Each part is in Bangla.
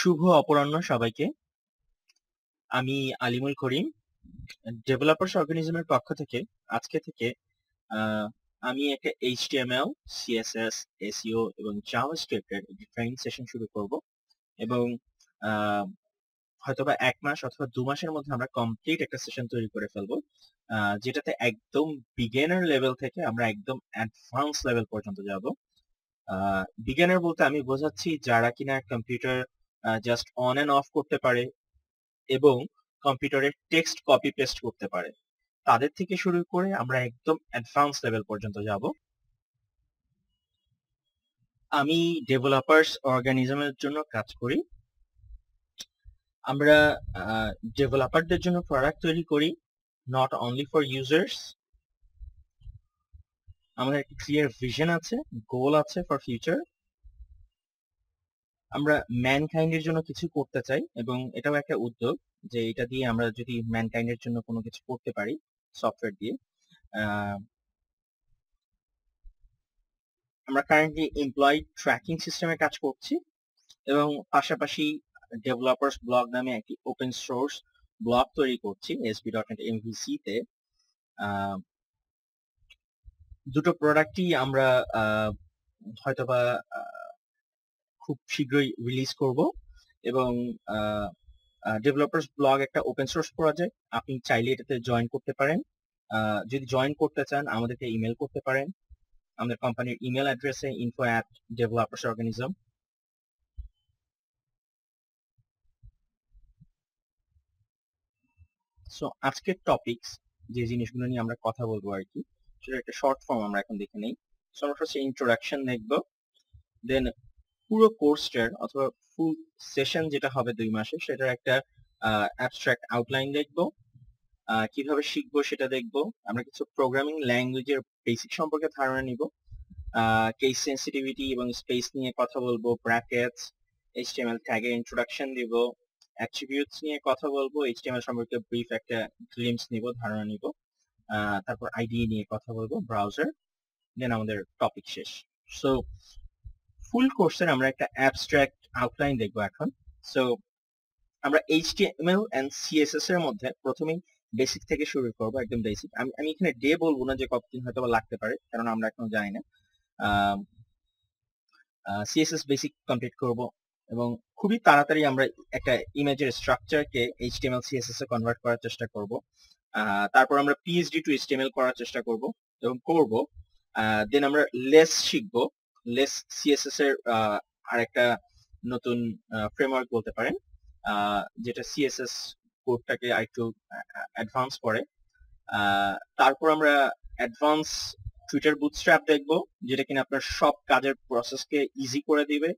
শুভ অপরাহ্ন সবাইকে আমি আলিমুল করিম ডেভেলপার্স অর্গানিজমের পক্ষ থেকে আজকে থেকে আমি একটা এইচটিএমএল সিএসএস এসিও এবং জাভাস্ক্রিপ্টের একটি ট্রেনিং সেশন শুরু করব এবং হয়তোবা এক মাস অথবা দু মাসের মধ্যে আমরা কমপ্লিট একটা সেশন তৈরি করে ফেলবো যেটাতে একদম বিগেনার লেভেল থেকে আমরা একদম অ্যাডভান্স লেভেল পর্যন্ত যাব বিজ্ঞানের বলতে আমি বোঝাচ্ছি যারা কিনা computer just on and off করতে পারে এবং কম্পিউটারে টেক্সট কপি পেস্ট করতে পারে তাদের থেকে শুরু করে আমরা একদম অ্যাডভান্স লেভেল পর্যন্ত যাব আমি ডেভেলপার্স অর্গানিজমের জন্য কাজ করি আমরা ডেভেলপারদের জন্য প্রোডাক্ট তৈরি করি নট অনলি ফর ইউজার্স আমাদের একটি ক্লিয়ার ভিশন আছে গোল আছে ফর ফিউচার আমরা ম্যানকাইন্ডের জন্য কিছু করতে চাই এবং এটাও একটা উদ্যোগ যে এটা দিয়ে আমরা যদি ম্যানকাইন্ডের জন্য কোনো কিছু করতে পারি সফটওয়্যার দিয়ে আমরা কারেন্টলি এমপ্লয়ি ট্র্যাকিং সিস্টেমে কাজ করছি এবং পাশাপাশি ডেভেলপার্স ব্লগ নামে একটি ওপেন সোর্স ব্লগ তৈরি করছি এসবি ডট নেট এমভিসি তে দুটো প্রোডাক্টই আমরা হয়তোবা খুব শীঘ্রই রিলিজ করব এবং ডেভেলপার্স ব্লগ একটা ওপেন সোর্স প্রজেক্ট আপনি চাইলে এটাতে জয়েন করতে পারেন যদি জয়েন করতে চান আমাদেরকে ইমেল করতে পারেন আমাদের কোম্পানির ইমেল অ্যাড্রেসে info at developers organism so আজকের টপিকস যে জিনিসগুলো নিয়ে আমরা কথা বলবো আর কি সেটা একটা শর্ট ফর্ম আমরা এখন দেখে নেই সো আমরা ফার্স্ট ইন্ট্রোডাকশন দেখব দেন পুরো কোর্সটার অথবা ফুল সেশন যেটা হবে দুই মাসে সেটার একটা অ্যাবস্ট্রাক্ট আউটলাইন দেখব কিভাবে শিখবো সেটা দেখব আমরা কিছু প্রোগ্রামিং ল্যাঙ্গুয়েজের বেসিক সম্পর্কে ধারণা নিব কেস সেন্সিটিভিটি এবং স্পেস নিয়ে কথা বলবো ব্র্যাকেটস এইচটিএমএল ট্যাগের ইন্ট্রোডাকশন দিব অ্যাট্রিবিউটস নিয়ে কথা বলবো এইচটিএমএল সম্পর্কে ব্রিফ একটা গ্লিমস নিব ধারণা নিব তারপর আইডি নিয়ে কথা বলবো ব্রাউজার দেন আমাদের টপিক শেষ সো ফুল কোর্সের আমরা একটা অ্যাবস্ট্রাক্ট আউটলাইন দেখব এখন সো আমরা এইচটিএমএল এন্ড সিএসএস এর মধ্যে প্রথমেই বেসিক থেকে শুরু করব একদম বেসিক আমি আমি এখানে ডে বলবো না যে কতদিন হয়তো লাগতে পারে কারণ আমরা এখনো জানি না সিএসএস বেসিক কমপ্লিট করব এবং খুবই তাড়াতাড়ি আমরা একটা ইমেজের স্ট্রাকচারকে এইচটিএমএল সিএসএস এ কনভার্ট করার চেষ্টা করব তারপর আমরা পিএইচডি টু এইচটিএমএল করার চেষ্টা করব এবং করব দেন আমরা লেস শিখবো লেস সিএসএস এর আরেকটা নতুন ফ্রেমওয়ার্ক বলতে পারেন যেটা সিএসএস কোডটাকে আরেকটু অ্যাডভান্স করে তারপর আমরা অ্যাডভান্স টুইটার বুটস্ট্র্যাপ দেখব যেটা কিনা আপনার সব কাজের প্রসেসকে ইজি করে দিবে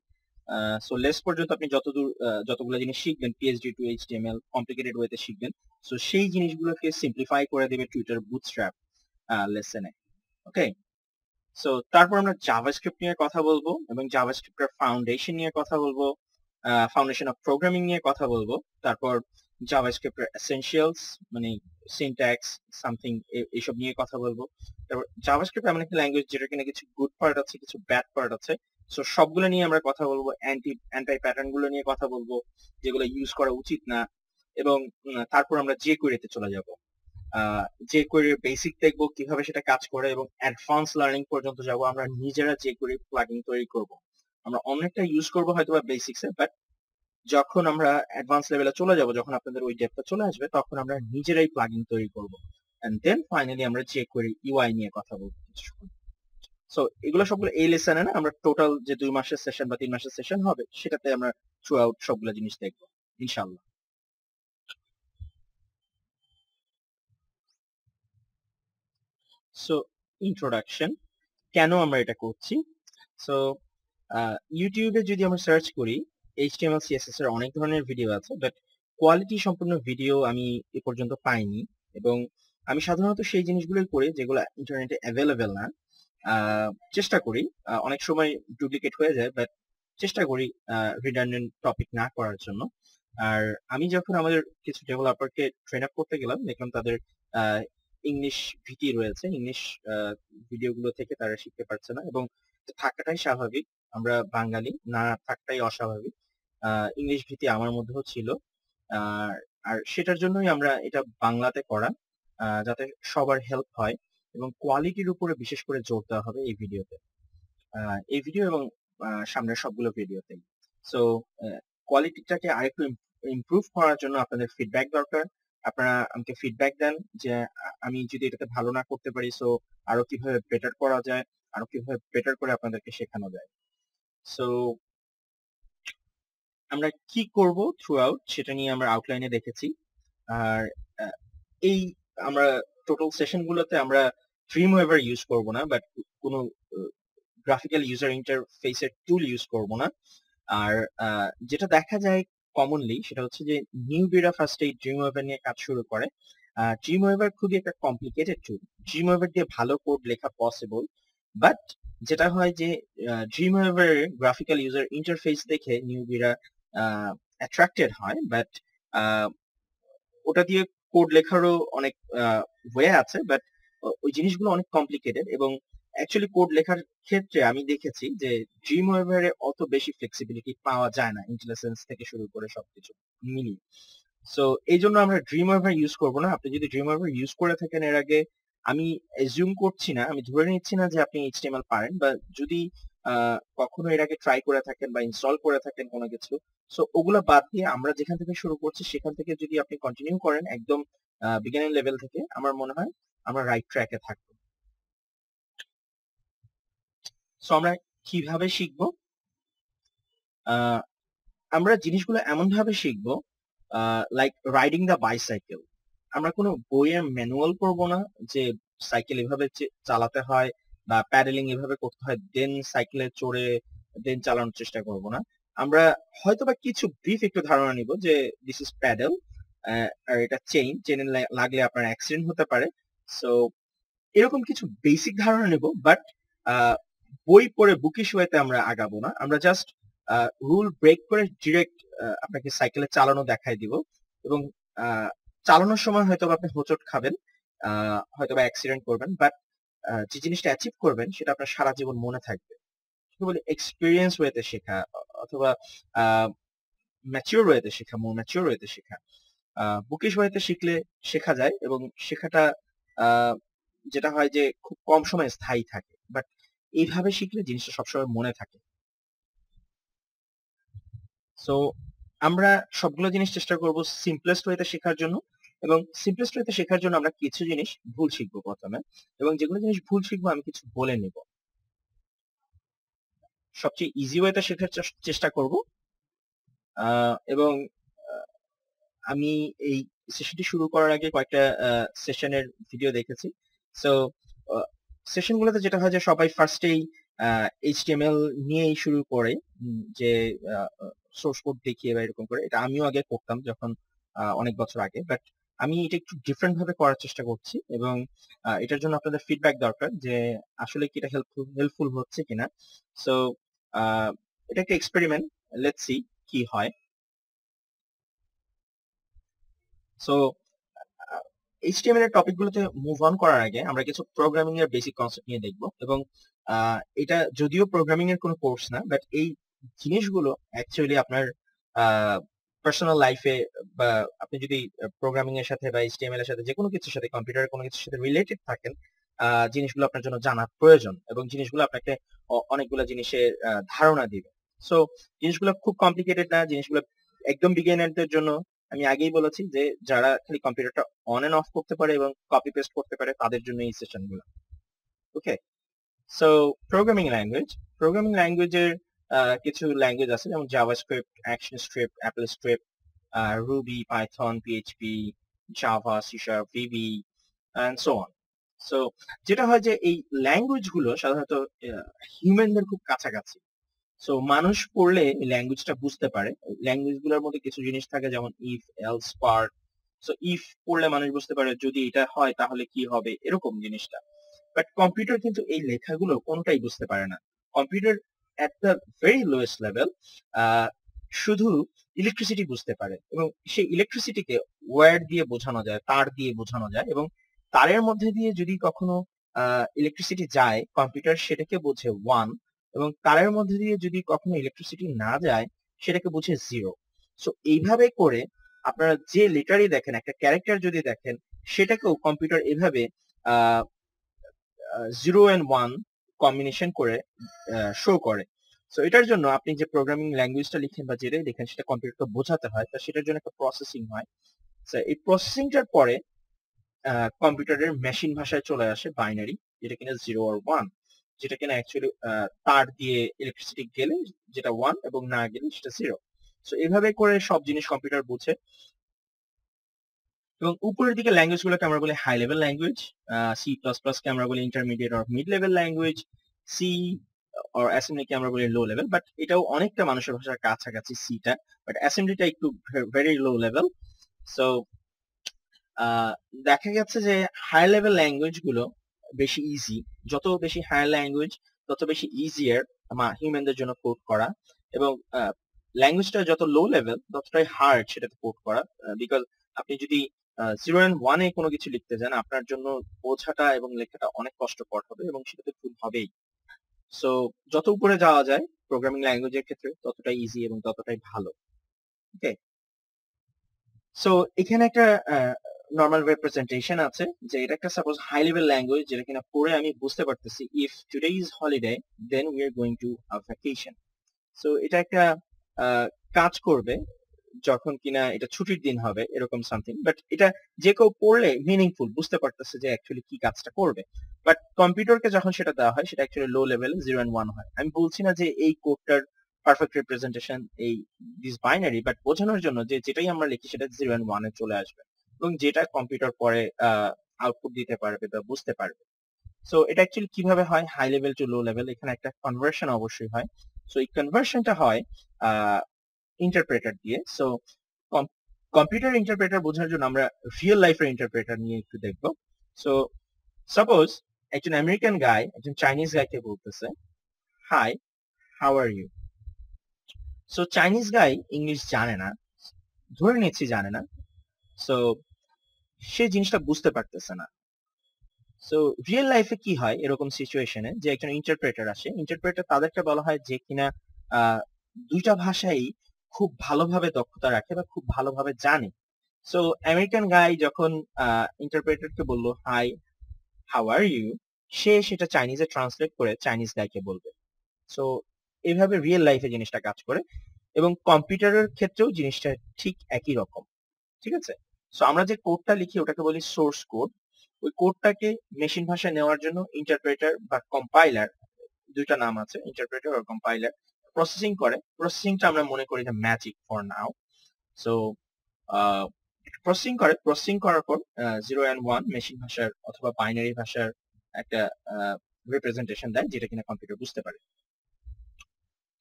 সো লেস পর্যন্ত আপনি যতদূর যতগুলো জিনিস শিখবেন পিএইচডি টু এইচটিএমএল কমপ্লিকেটেড ওয়েতে শিখবেন সো সেই জিনিসগুলোকে সিম্পলিফাই করে দেবে টুইটার বুটস্ট্র্যাপ লেসনে ওকে সো তারপর আমরা জাভাস্ক্রিপ্ট নিয়ে কথা বলবো এবং এর ফাউন্ডেশন নিয়ে কথা বলবো ফাউন্ডেশন অফ প্রোগ্রামিং নিয়ে কথা বলবো তারপর এর এসেনশিয়ালস মানে সিনট্যাক্স সামথিং এইসব নিয়ে কথা বলবো তারপর জাভাস্ক্রিপ্ট এমন একটা ল্যাঙ্গুয়েজ যেটা কিনা কিছু গুড পার্ট আছে কিছু ব্যাড পার্ট আছে সো সবগুলো নিয়ে আমরা কথা বলবো অ্যান্টি অ্যান্টাই প্যাটার্ন গুলো নিয়ে কথা বলবো যেগুলো ইউজ করা উচিত না এবং তারপর আমরা যে কুয়েরিতে চলে যাব যে কোয়েরির বেসিক দেখবো কিভাবে সেটা কাজ করে এবং অ্যাডভান্স লার্নিং পর্যন্ত যাব আমরা নিজেরা যে কোয়েরি প্লাগিং তৈরি করব আমরা অনেকটা ইউজ করব হয়তো বা বেসিক্স এ বাট যখন আমরা অ্যাডভান্স লেভেলে চলে যাব যখন আপনাদের ওই ডেপটা চলে আসবে তখন আমরা নিজেরাই প্লাগিং তৈরি করব এন্ড দেন ফাইনালি আমরা যে কোয়েরি ইউআই নিয়ে কথা বলব সো এগুলো সবগুলো এই লেসনে না আমরা টোটাল যে দুই মাসের সেশন বা তিন মাসের সেশন হবে সেটাতে আমরা থ্রু আউট সবগুলো জিনিস দেখবো ইনশাল্লাহ সো ইন্ট্রোডাকশন কেন আমরা এটা করছি সো ইউটিউবে যদি আমরা সার্চ করি এইচটিএমএল সিএসএস এর অনেক ধরনের ভিডিও আছে বাট কোয়ালিটি সম্পূর্ণ ভিডিও আমি এ পর্যন্ত পাইনি এবং আমি সাধারণত সেই জিনিসগুলোই করি যেগুলো ইন্টারনেটে অ্যাভেলেবেল না চেষ্টা করি অনেক সময় ডুপ্লিকেট হয়ে যায় বাট চেষ্টা করি রিডার্ডেন্ট টপিক না করার জন্য আর আমি যখন আমাদের কিছু ডেভেলপারকে ট্রেন আপ করতে গেলাম দেখলাম তাদের ইংলিশ ভীতি রয়েছে ইংলিশ ভিডিওগুলো থেকে তারা শিখতে পারছে না এবং থাকাটাই স্বাভাবিক আমরা বাঙালি না থাকটাই অস্বাভাবিক ইংলিশ ভীতি আমার মধ্যেও ছিল আর সেটার জন্যই আমরা এটা বাংলাতে করা যাতে সবার হেল্প হয় এবং কোয়ালিটির উপরে বিশেষ করে জোর দেওয়া হবে এই ভিডিওতে এই ভিডিও এবং সামনের সবগুলো ভিডিওতেই সো কোয়ালিটিটাকে আরেকটু ইমপ্রুভ করার জন্য আপনাদের ফিডব্যাক দরকার আপনারা আমাকে ফিডব্যাক দেন যে আমি যদি এটাতে ভালো না করতে পারি সো আরো কিভাবে বেটার করা যায় আরো কিভাবে বেটার করে আপনাদেরকে শেখানো যায় সো আমরা কি করব থ্রু আউট সেটা নিয়ে আমরা আউটলাইনে দেখেছি আর এই আমরা টোটাল সেশন গুলোতে আমরা ড্রিম ওয়েভার ইউজ করব না বাট কোনো গ্রাফিক্যাল ইউজার ইন্টারফেসের টুল ইউজ করব না আর যেটা দেখা যায় কমনলি সেটা হচ্ছে যে নিউ বিরা ফার্স্ট এই ড্রিম ওয়েভার নিয়ে কাজ শুরু করে ড্রিম ওয়েভার খুবই একটা কমপ্লিকেটেড টুল ড্রিম ওয়েভার দিয়ে ভালো কোড লেখা পসিবল বাট যেটা হয় যে Dreamweaver graphical user interface দেখে নিউ বিরা অ্যাট্রাক্টেড হয় বাট ওটা দিয়ে কোড লেখারও অনেক ওয়ে আছে বাট ওই জিনিসগুলো অনেক কমপ্লিকেটেড এবং অ্যাকচুয়ালি কোড লেখার ক্ষেত্রে আমি দেখেছি যে ড্রিম ওয়েভারে অত বেশি ফ্লেক্সিবিলিটি পাওয়া যায় না ইন্টেলিজেন্স থেকে শুরু করে সবকিছু মিলিয়ে সো এই জন্য আমরা ড্রিম ওয়েভার ইউজ করব না আপনি যদি ড্রিম ওয়েভার ইউজ করে থাকেন এর আগে আমি এজিউম করছি না আমি ধরে নিচ্ছি না যে আপনি এইচটিএমএল পারেন বা যদি কখনো এর আগে ট্রাই করে থাকেন বা ইনস্টল করে থাকেন কোনো কিছু সো ওগুলো বাদ দিয়ে আমরা যেখান থেকে শুরু করছি সেখান থেকে যদি আপনি কন্টিনিউ করেন একদম বিগিনিং লেভেল থেকে আমার মনে হয় আমরা রাইট ট্র্যাকে থাকবো সো আমরা কিভাবে শিখব আমরা জিনিসগুলো এমন ভাবে শিখব লাইক রাইডিং দ্য বাইসাইকেল আমরা কোনো বইয়ের ম্যানুয়াল করব না যে সাইকেল এভাবে চালাতে হয় বা প্যাডেলিং এভাবে করতে হয় দেন সাইকেলে চড়ে দেন চালানোর চেষ্টা করব না আমরা হয়তোবা কিছু ব্রিফ একটু ধারণা নিব যে দিস ইজ প্যাডেল আর এটা চেইন চেইনে লাগলে আপনার অ্যাক্সিডেন্ট হতে পারে সো এরকম কিছু বেসিক ধারণা নেব বাট বই পড়ে বুকিশ হয়েতে আমরা আগাবো না আমরা জাস্ট রুল ব্রেক করে ডিরেক্ট আপনাকে সাইকেলে চালানো দেখাই দিব এবং চালানোর সময় হয়তো আপনি হোচট খাবেন হয়তো বা অ্যাক্সিডেন্ট করবেন বাট যে জিনিসটা অ্যাচিভ করবেন সেটা আপনার সারা জীবন মনে থাকবে বলে এক্সপিরিয়েন্স হয়েতে শেখা অথবা ম্যাচিওর হয়েতে শেখা মোর ম্যাচিওর হয়েতে শেখা বুকিশ হয়েতে শিখলে শেখা যায় এবং শেখাটা যেটা হয় যে খুব কম সময় স্থায়ী থাকে বাট এইভাবে শিখলে জিনিসটা সবসময় মনে থাকে সো আমরা সবগুলো জিনিস চেষ্টা করব সিম্পলেস্ট ওয়েতে শেখার জন্য এবং সিম্পলেস্ট ওয়েতে শেখার জন্য আমরা কিছু জিনিস ভুল শিখব প্রথমে এবং যেগুলো জিনিস ভুল শিখব আমি কিছু বলে নেব সবচেয়ে ইজি ওয়েতে শেখার চেষ্টা করব এবং আমি এই সেশনটি শুরু করার আগে কয়েকটা সেশনের ভিডিও দেখেছি সো সেশনগুলোতে যেটা হয় যে সবাই ফার্স্টেই এইচটিএমএল নিয়েই শুরু করে যে সোর্স কোড দেখিয়ে বা এরকম করে এটা আমিও আগে করতাম যখন অনেক বছর আগে বাট আমি এটা একটু ডিফারেন্ট ভাবে করার চেষ্টা করছি এবং এটার জন্য আপনাদের ফিডব্যাক দরকার যে আসলে কি এটা হেল্পফুল হেল্পফুল হচ্ছে কিনা সো এটা একটা এক্সপেরিমেন্ট লেটস সি কি হয় সো এইচটিএমএল এর টপিকগুলোতে মুভ অন করার আগে আমরা কিছু প্রোগ্রামিং এর বেসিক কনসেপ্ট নিয়ে দেখব এবং এটা যদিও প্রোগ্রামিং এর কোনো কোর্স না বাট এই জিনিসগুলো অ্যাকচুয়ালি আপনার পার্সোনাল লাইফে বা আপনি যদি প্রোগ্রামিং এর সাথে বা এইচটিএমএল এর সাথে যে কোনো কিছুর সাথে কম্পিউটারের কোনো কিছুর সাথে রিলেটেড থাকেন জিনিসগুলো আপনার জন্য জানা প্রয়োজন এবং জিনিসগুলো আপনাকে অনেকগুলো জিনিসের ধারণা দিবে সো জিনিসগুলো খুব কমপ্লিকেটেড না জিনিসগুলো একদম বিগিনারদের জন্য আমি আগেই বলেছি যে যারা খালি কম্পিউটারটা অন এন্ড অফ করতে পারে এবং কপি পেস্ট করতে পারে তাদের জন্য এই সেশনগুলো okay so programming language programming ল্যাঙ্গুয়েজের কিছু ল্যাঙ্গুয়েজ আছে যেমন JavaScript ActionScript AppleScript Ruby Python PHP Java C sharp VB and so on so যেটা হয় যে এই ল্যাঙ্গুয়েজগুলো সাধারণত হিউম্যানদের খুব কাছাকাছি সো মানুষ পড়লে ল্যাঙ্গুয়েজটা বুঝতে পারে ল্যাঙ্গুয়েজ গুলোর মধ্যে কিছু জিনিস থাকে যেমন if else part so if পড়লে মানুষ বুঝতে পারে যদি এটা হয় তাহলে কি হবে এরকম জিনিসটা বাট কম্পিউটার কিন্তু এই লেখাগুলো কোনটাই বুঝতে পারে না computer at the very lowest level শুধু ইলেকট্রিসিটি বুঝতে পারে এবং সেই ইলেকট্রিসিটিকে ওয়ার দিয়ে বোঝানো যায় তার দিয়ে বোঝানো যায় এবং তারের মধ্যে দিয়ে যদি কখনো ইলেকট্রিসিটি যায় কম্পিউটার সেটাকে বোঝে ওয়ান এবং তারের মধ্যে দিয়ে যদি কখনো ইলেকট্রিসিটি না যায় সেটাকে বুঝে জিরো সো এইভাবে করে আপনারা যে লেটারই দেখেন একটা ক্যারেক্টার যদি দেখেন সেটাকেও কম্পিউটার এভাবে জিরো অ্যান্ড ওয়ান কম্বিনেশন করে শো করে সো এটার জন্য আপনি যে প্রোগ্রামিং ল্যাঙ্গুয়েজটা লিখেন বা যেটাই লিখেন সেটা কম্পিউটারকে বোঝাতে হয় তা সেটার জন্য একটা প্রসেসিং হয় এই প্রসেসিংটার পরে কম্পিউটারের মেশিন ভাষায় চলে আসে বাইনারি যেটা কিনা জিরো আর ওয়ান যেটা কিনা অ্যাকচুয়ালি তার দিয়ে ইলেকট্রিসিটি গেলে যেটা ওয়ান এবং না গেলে সেটা জিরো সো এভাবে করে সব জিনিস কম্পিউটার বুঝে এবং উপরের দিকে ল্যাঙ্গুয়েজ গুলোকে আমরা বলি high level language C plus plus কে আমরা বলি intermediate or mid level language C or assembly কে আমরা বলি লো লেভেল বাট এটাও অনেকটা মানুষের ভাষার কাছাকাছি সিটা বাট অ্যাসেম্বলিটা একটু ভেরি লো লেভেল সো দেখা গেছে যে হাই লেভেল ল্যাঙ্গুয়েজ গুলো বেশি ইজি যত বেশি হায়ার ল্যাঙ্গুয়েজ তত বেশি ইজিয়ার হিউম্যানদের জন্য কোড করা এবং ল্যাঙ্গুয়েজটা যত লো লেভেল ততটাই হার্ড সেটাতে কোড করা বিকজ আপনি যদি জিরো অ্যান্ড ওয়ানে কোনো কিছু লিখতে যান আপনার জন্য বোঝাটা এবং লেখাটা অনেক কষ্টকর হবে এবং সেটাতে ভুল হবেই সো যত উপরে যাওয়া যায় প্রোগ্রামিং ল্যাঙ্গুয়েজের ক্ষেত্রে ততটাই ইজি এবং ততটাই ভালো ওকে সো এখানে একটা নর্মাল রিপ্রেজেন্টেশন আছে যে এটা একটা সাপোজ হাই লেভেল ল্যাঙ্গুয়েজ যেটা কিনা পড়ে আমি বুঝতে পারতেছি if today is holiday then we are going to a vacation so এটা একটা কাজ করবে যখন কিনা এটা ছুটির দিন হবে এরকম সামথিং বাট এটা যে কেউ পড়লে মিনিংফুল বুঝতে পারতেছে যে অ্যাকচুয়ালি কি কাজটা করবে বাট কম্পিউটারকে যখন সেটা দেওয়া হয় সেটা actually low level zero and one হয় আমি বলছি না যে এই কোডটার পারফেক্ট রিপ্রেজেন্টেশন এই দিস বাইনারি বাট বোঝানোর জন্য যে যেটাই আমরা লিখি সেটা জিরো অ্যান্ড ওয়ানে চলে আসবে এবং যেটা কম্পিউটার পরে আউটপুট দিতে পারবে বা বুঝতে পারবে সো এটা অ্যাকচুয়ালি কিভাবে হয় high level to low level এখানে একটা কনভার্সন অবশ্যই হয় সো এই কনভার্সনটা হয় ইন্টারপ্রেটার দিয়ে সো কম্পিউটার ইন্টারপ্রেটার বোঝার জন্য আমরা রিয়েল লাইফের ইন্টারপ্রেটার নিয়ে একটু দেখব সো সাপোজ একজন আমেরিকান গাই একজন চাইনিজ গাইকে বলতেছে hi how are you so Chinese guy English জানে না ধরে নিচ্ছি জানে না সো সে জিনিসটা বুঝতে পারতেছে না সো রিয়েল লাইফে কি হয় এরকম সিচুয়েশনে যে একজন ইন্টারপ্রেটার আসে ইন্টারপ্রেটার তাদেরকে বলা হয় যে কিনা দুইটা ভাষাই খুব ভালোভাবে দক্ষতা রাখে বা খুব ভালোভাবে জানে সো আমেরিকান গাই যখন ইন্টারপ্রেটারকে বলল হাই হাউ আর ইউ সে সেটা চাইনিজে ট্রান্সলেট করে চাইনিজ গাইকে বলবে সো এভাবে রিয়েল লাইফে জিনিসটা কাজ করে এবং কম্পিউটারের ক্ষেত্রেও জিনিসটা ঠিক একই রকম ঠিক আছে সো আমরা যে কোডটা লিখি ওটাকে বলি সোর্স কোড ওই কোডটাকে মেশিন ভাষায় নেওয়ার জন্য ইন্টারপ্রেটার বা কম্পাইলার দুইটা নাম আছে ইন্টারপ্রেটার আর কম্পাইলার প্রসেসিং করে প্রসেসিংটা আমরা মনে করি যে magic for now so processing করে প্রসেসিং করার পর জিরো অ্যান্ড ওয়ান মেশিন ভাষার অথবা বাইনারি ভাষার একটা রিপ্রেজেন্টেশন দেয় যেটা কিনা কম্পিউটার বুঝতে পারে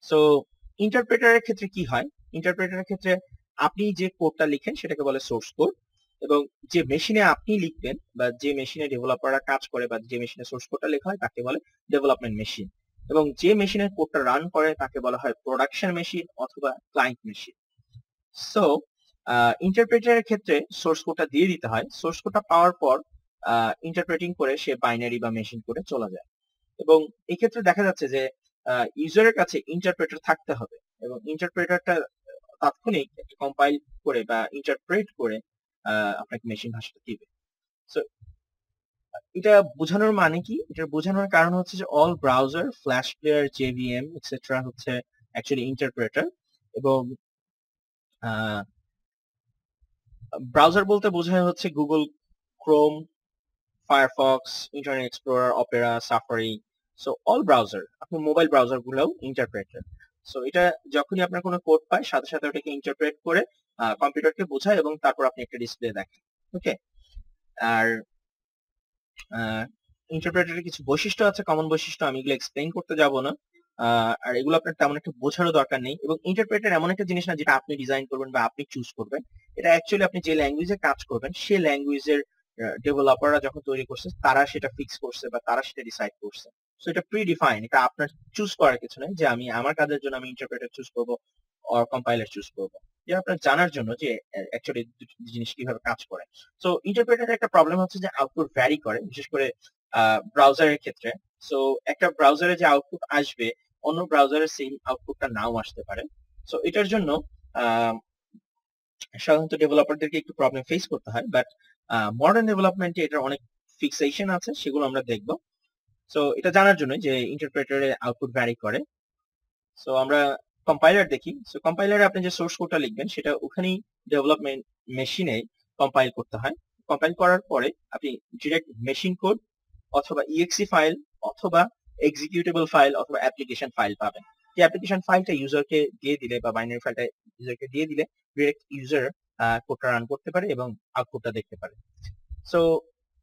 সো ইন্টারপ্রেটারের ক্ষেত্রে কি হয় ইন্টারপ্রেটারের ক্ষেত্রে আপনি যে কোডটা লিখেন সেটাকে বলে সোর্স কোড এবং যে মেশিনে আপনি লিখবেন বা যে মেশিনে ডেভেলপাররা কাজ করে বা যে মেশিনে সোর্স কোডটা লেখা হয় তাকে বলে ডেভেলপমেন্ট মেশিন এবং যে মেশিনের কোডটা রান করে তাকে বলা হয় প্রোডাকশন মেশিন অথবা ক্লায়েন্ট মেশিন সো ইন্টারপ্রেটারের ক্ষেত্রে সোর্স কোডটা দিয়ে দিতে হয় সোর্স কোডটা পাওয়ার পর ইন্টারপ্রেটিং করে সে বাইনারি বা মেশিন করে চলে যায় এবং এই ক্ষেত্রে দেখা যাচ্ছে যে ইউজারের কাছে ইন্টারপ্রেটার থাকতে হবে এবং ইন্টারপ্রেটারটা তাৎক্ষণিক কম্পাইল করে বা ইন্টারপ্রেট করে আপনাকে মেশিন ভাষাটা দিবে সো এটা বোঝানোর মানে কি এটা বোঝানোর কারণ হচ্ছে যে all browser flash player JVM etcetera হচ্ছে অ্যাকচুয়ালি ইন্টারপ্রেটার এবং ব্রাউজার বলতে বোঝায় হচ্ছে Google Chrome Firefox Internet Explorer Opera Safari so all browser আপনি মোবাইল ব্রাউজার গুলোও ইন্টারপ্রেটার সো এটা যখনই আপনার কোনো কোড পায় সাথে সাথে ওটাকে ইন্টারপ্রেট করে কম্পিউটারকে বোঝায় এবং তারপর আপনি একটা ডিসপ্লে দেখেন ওকে আর ইন্টারপ্রেটারের কিছু বৈশিষ্ট্য আছে কমন বৈশিষ্ট্য আমি এগুলো এক্সপ্লেইন করতে যাব না আর এগুলো আপনার তেমন একটা বোঝারও দরকার নেই এবং ইন্টারপ্রেটার এমন একটা জিনিস না যেটা আপনি ডিজাইন করবেন বা আপনি চুজ করবেন এটা অ্যাকচুয়ালি আপনি যে ল্যাঙ্গুয়েজে কাজ করবেন সে ল্যাঙ্গুয়েজের ডেভেলপাররা যখন তৈরি করছে তারা সেটা ফিক্স করছে বা তারা সেটা ডিসাইড করছে এটা প্রিডিফাইন ডিফাইন এটা আপনার চুজ করার কিছু নেই যে আমি আমার কাজের জন্য আমি ইন্টারপ্রেটার চুজ করবো অর কম্পাইলার চুজ করবো যে আপনার জানার জন্য যে অ্যাকচুয়ালি জিনিস কিভাবে কাজ করে সো ইন্টারপ্রেটারের একটা প্রবলেম হচ্ছে যে আউটপুট ভ্যারি করে বিশেষ করে ব্রাউজারের ক্ষেত্রে সো একটা ব্রাউজারে যে আউটপুট আসবে অন্য ব্রাউজারের সেম আউটপুটটা নাও আসতে পারে সো এটার জন্য সাধারণত ডেভেলপারদেরকে একটু প্রবলেম ফেস করতে হয় বাট মডার্ন ডেভেলপমেন্টে এটার অনেক ফিক্সেশন আছে সেগুলো আমরা দেখবো সো এটা জানার জন্য যে ইন্টারপ্রেটারে আউটপুট ভ্যারি করে সো আমরা কম্পাইলার দেখি সো কম্পাইলারে আপনি যে সোর্স কোডটা লিখবেন সেটা ওখানেই ডেভেলপমেন্ট মেশিনে কম্পাইল করতে হয় কম্পাইল করার পরে আপনি ডিরেক্ট মেশিন কোড অথবা ইএক্সি ফাইল অথবা এক্সিকিউটেবল ফাইল অথবা অ্যাপ্লিকেশন ফাইল পাবেন যে অ্যাপ্লিকেশন ফাইলটা ইউজারকে দিয়ে দিলে বা বাইনারি ফাইলটা ইউজারকে দিয়ে দিলে ডিরেক্ট ইউজার কোডটা রান করতে পারে এবং আউটপুটটা দেখতে পারে সো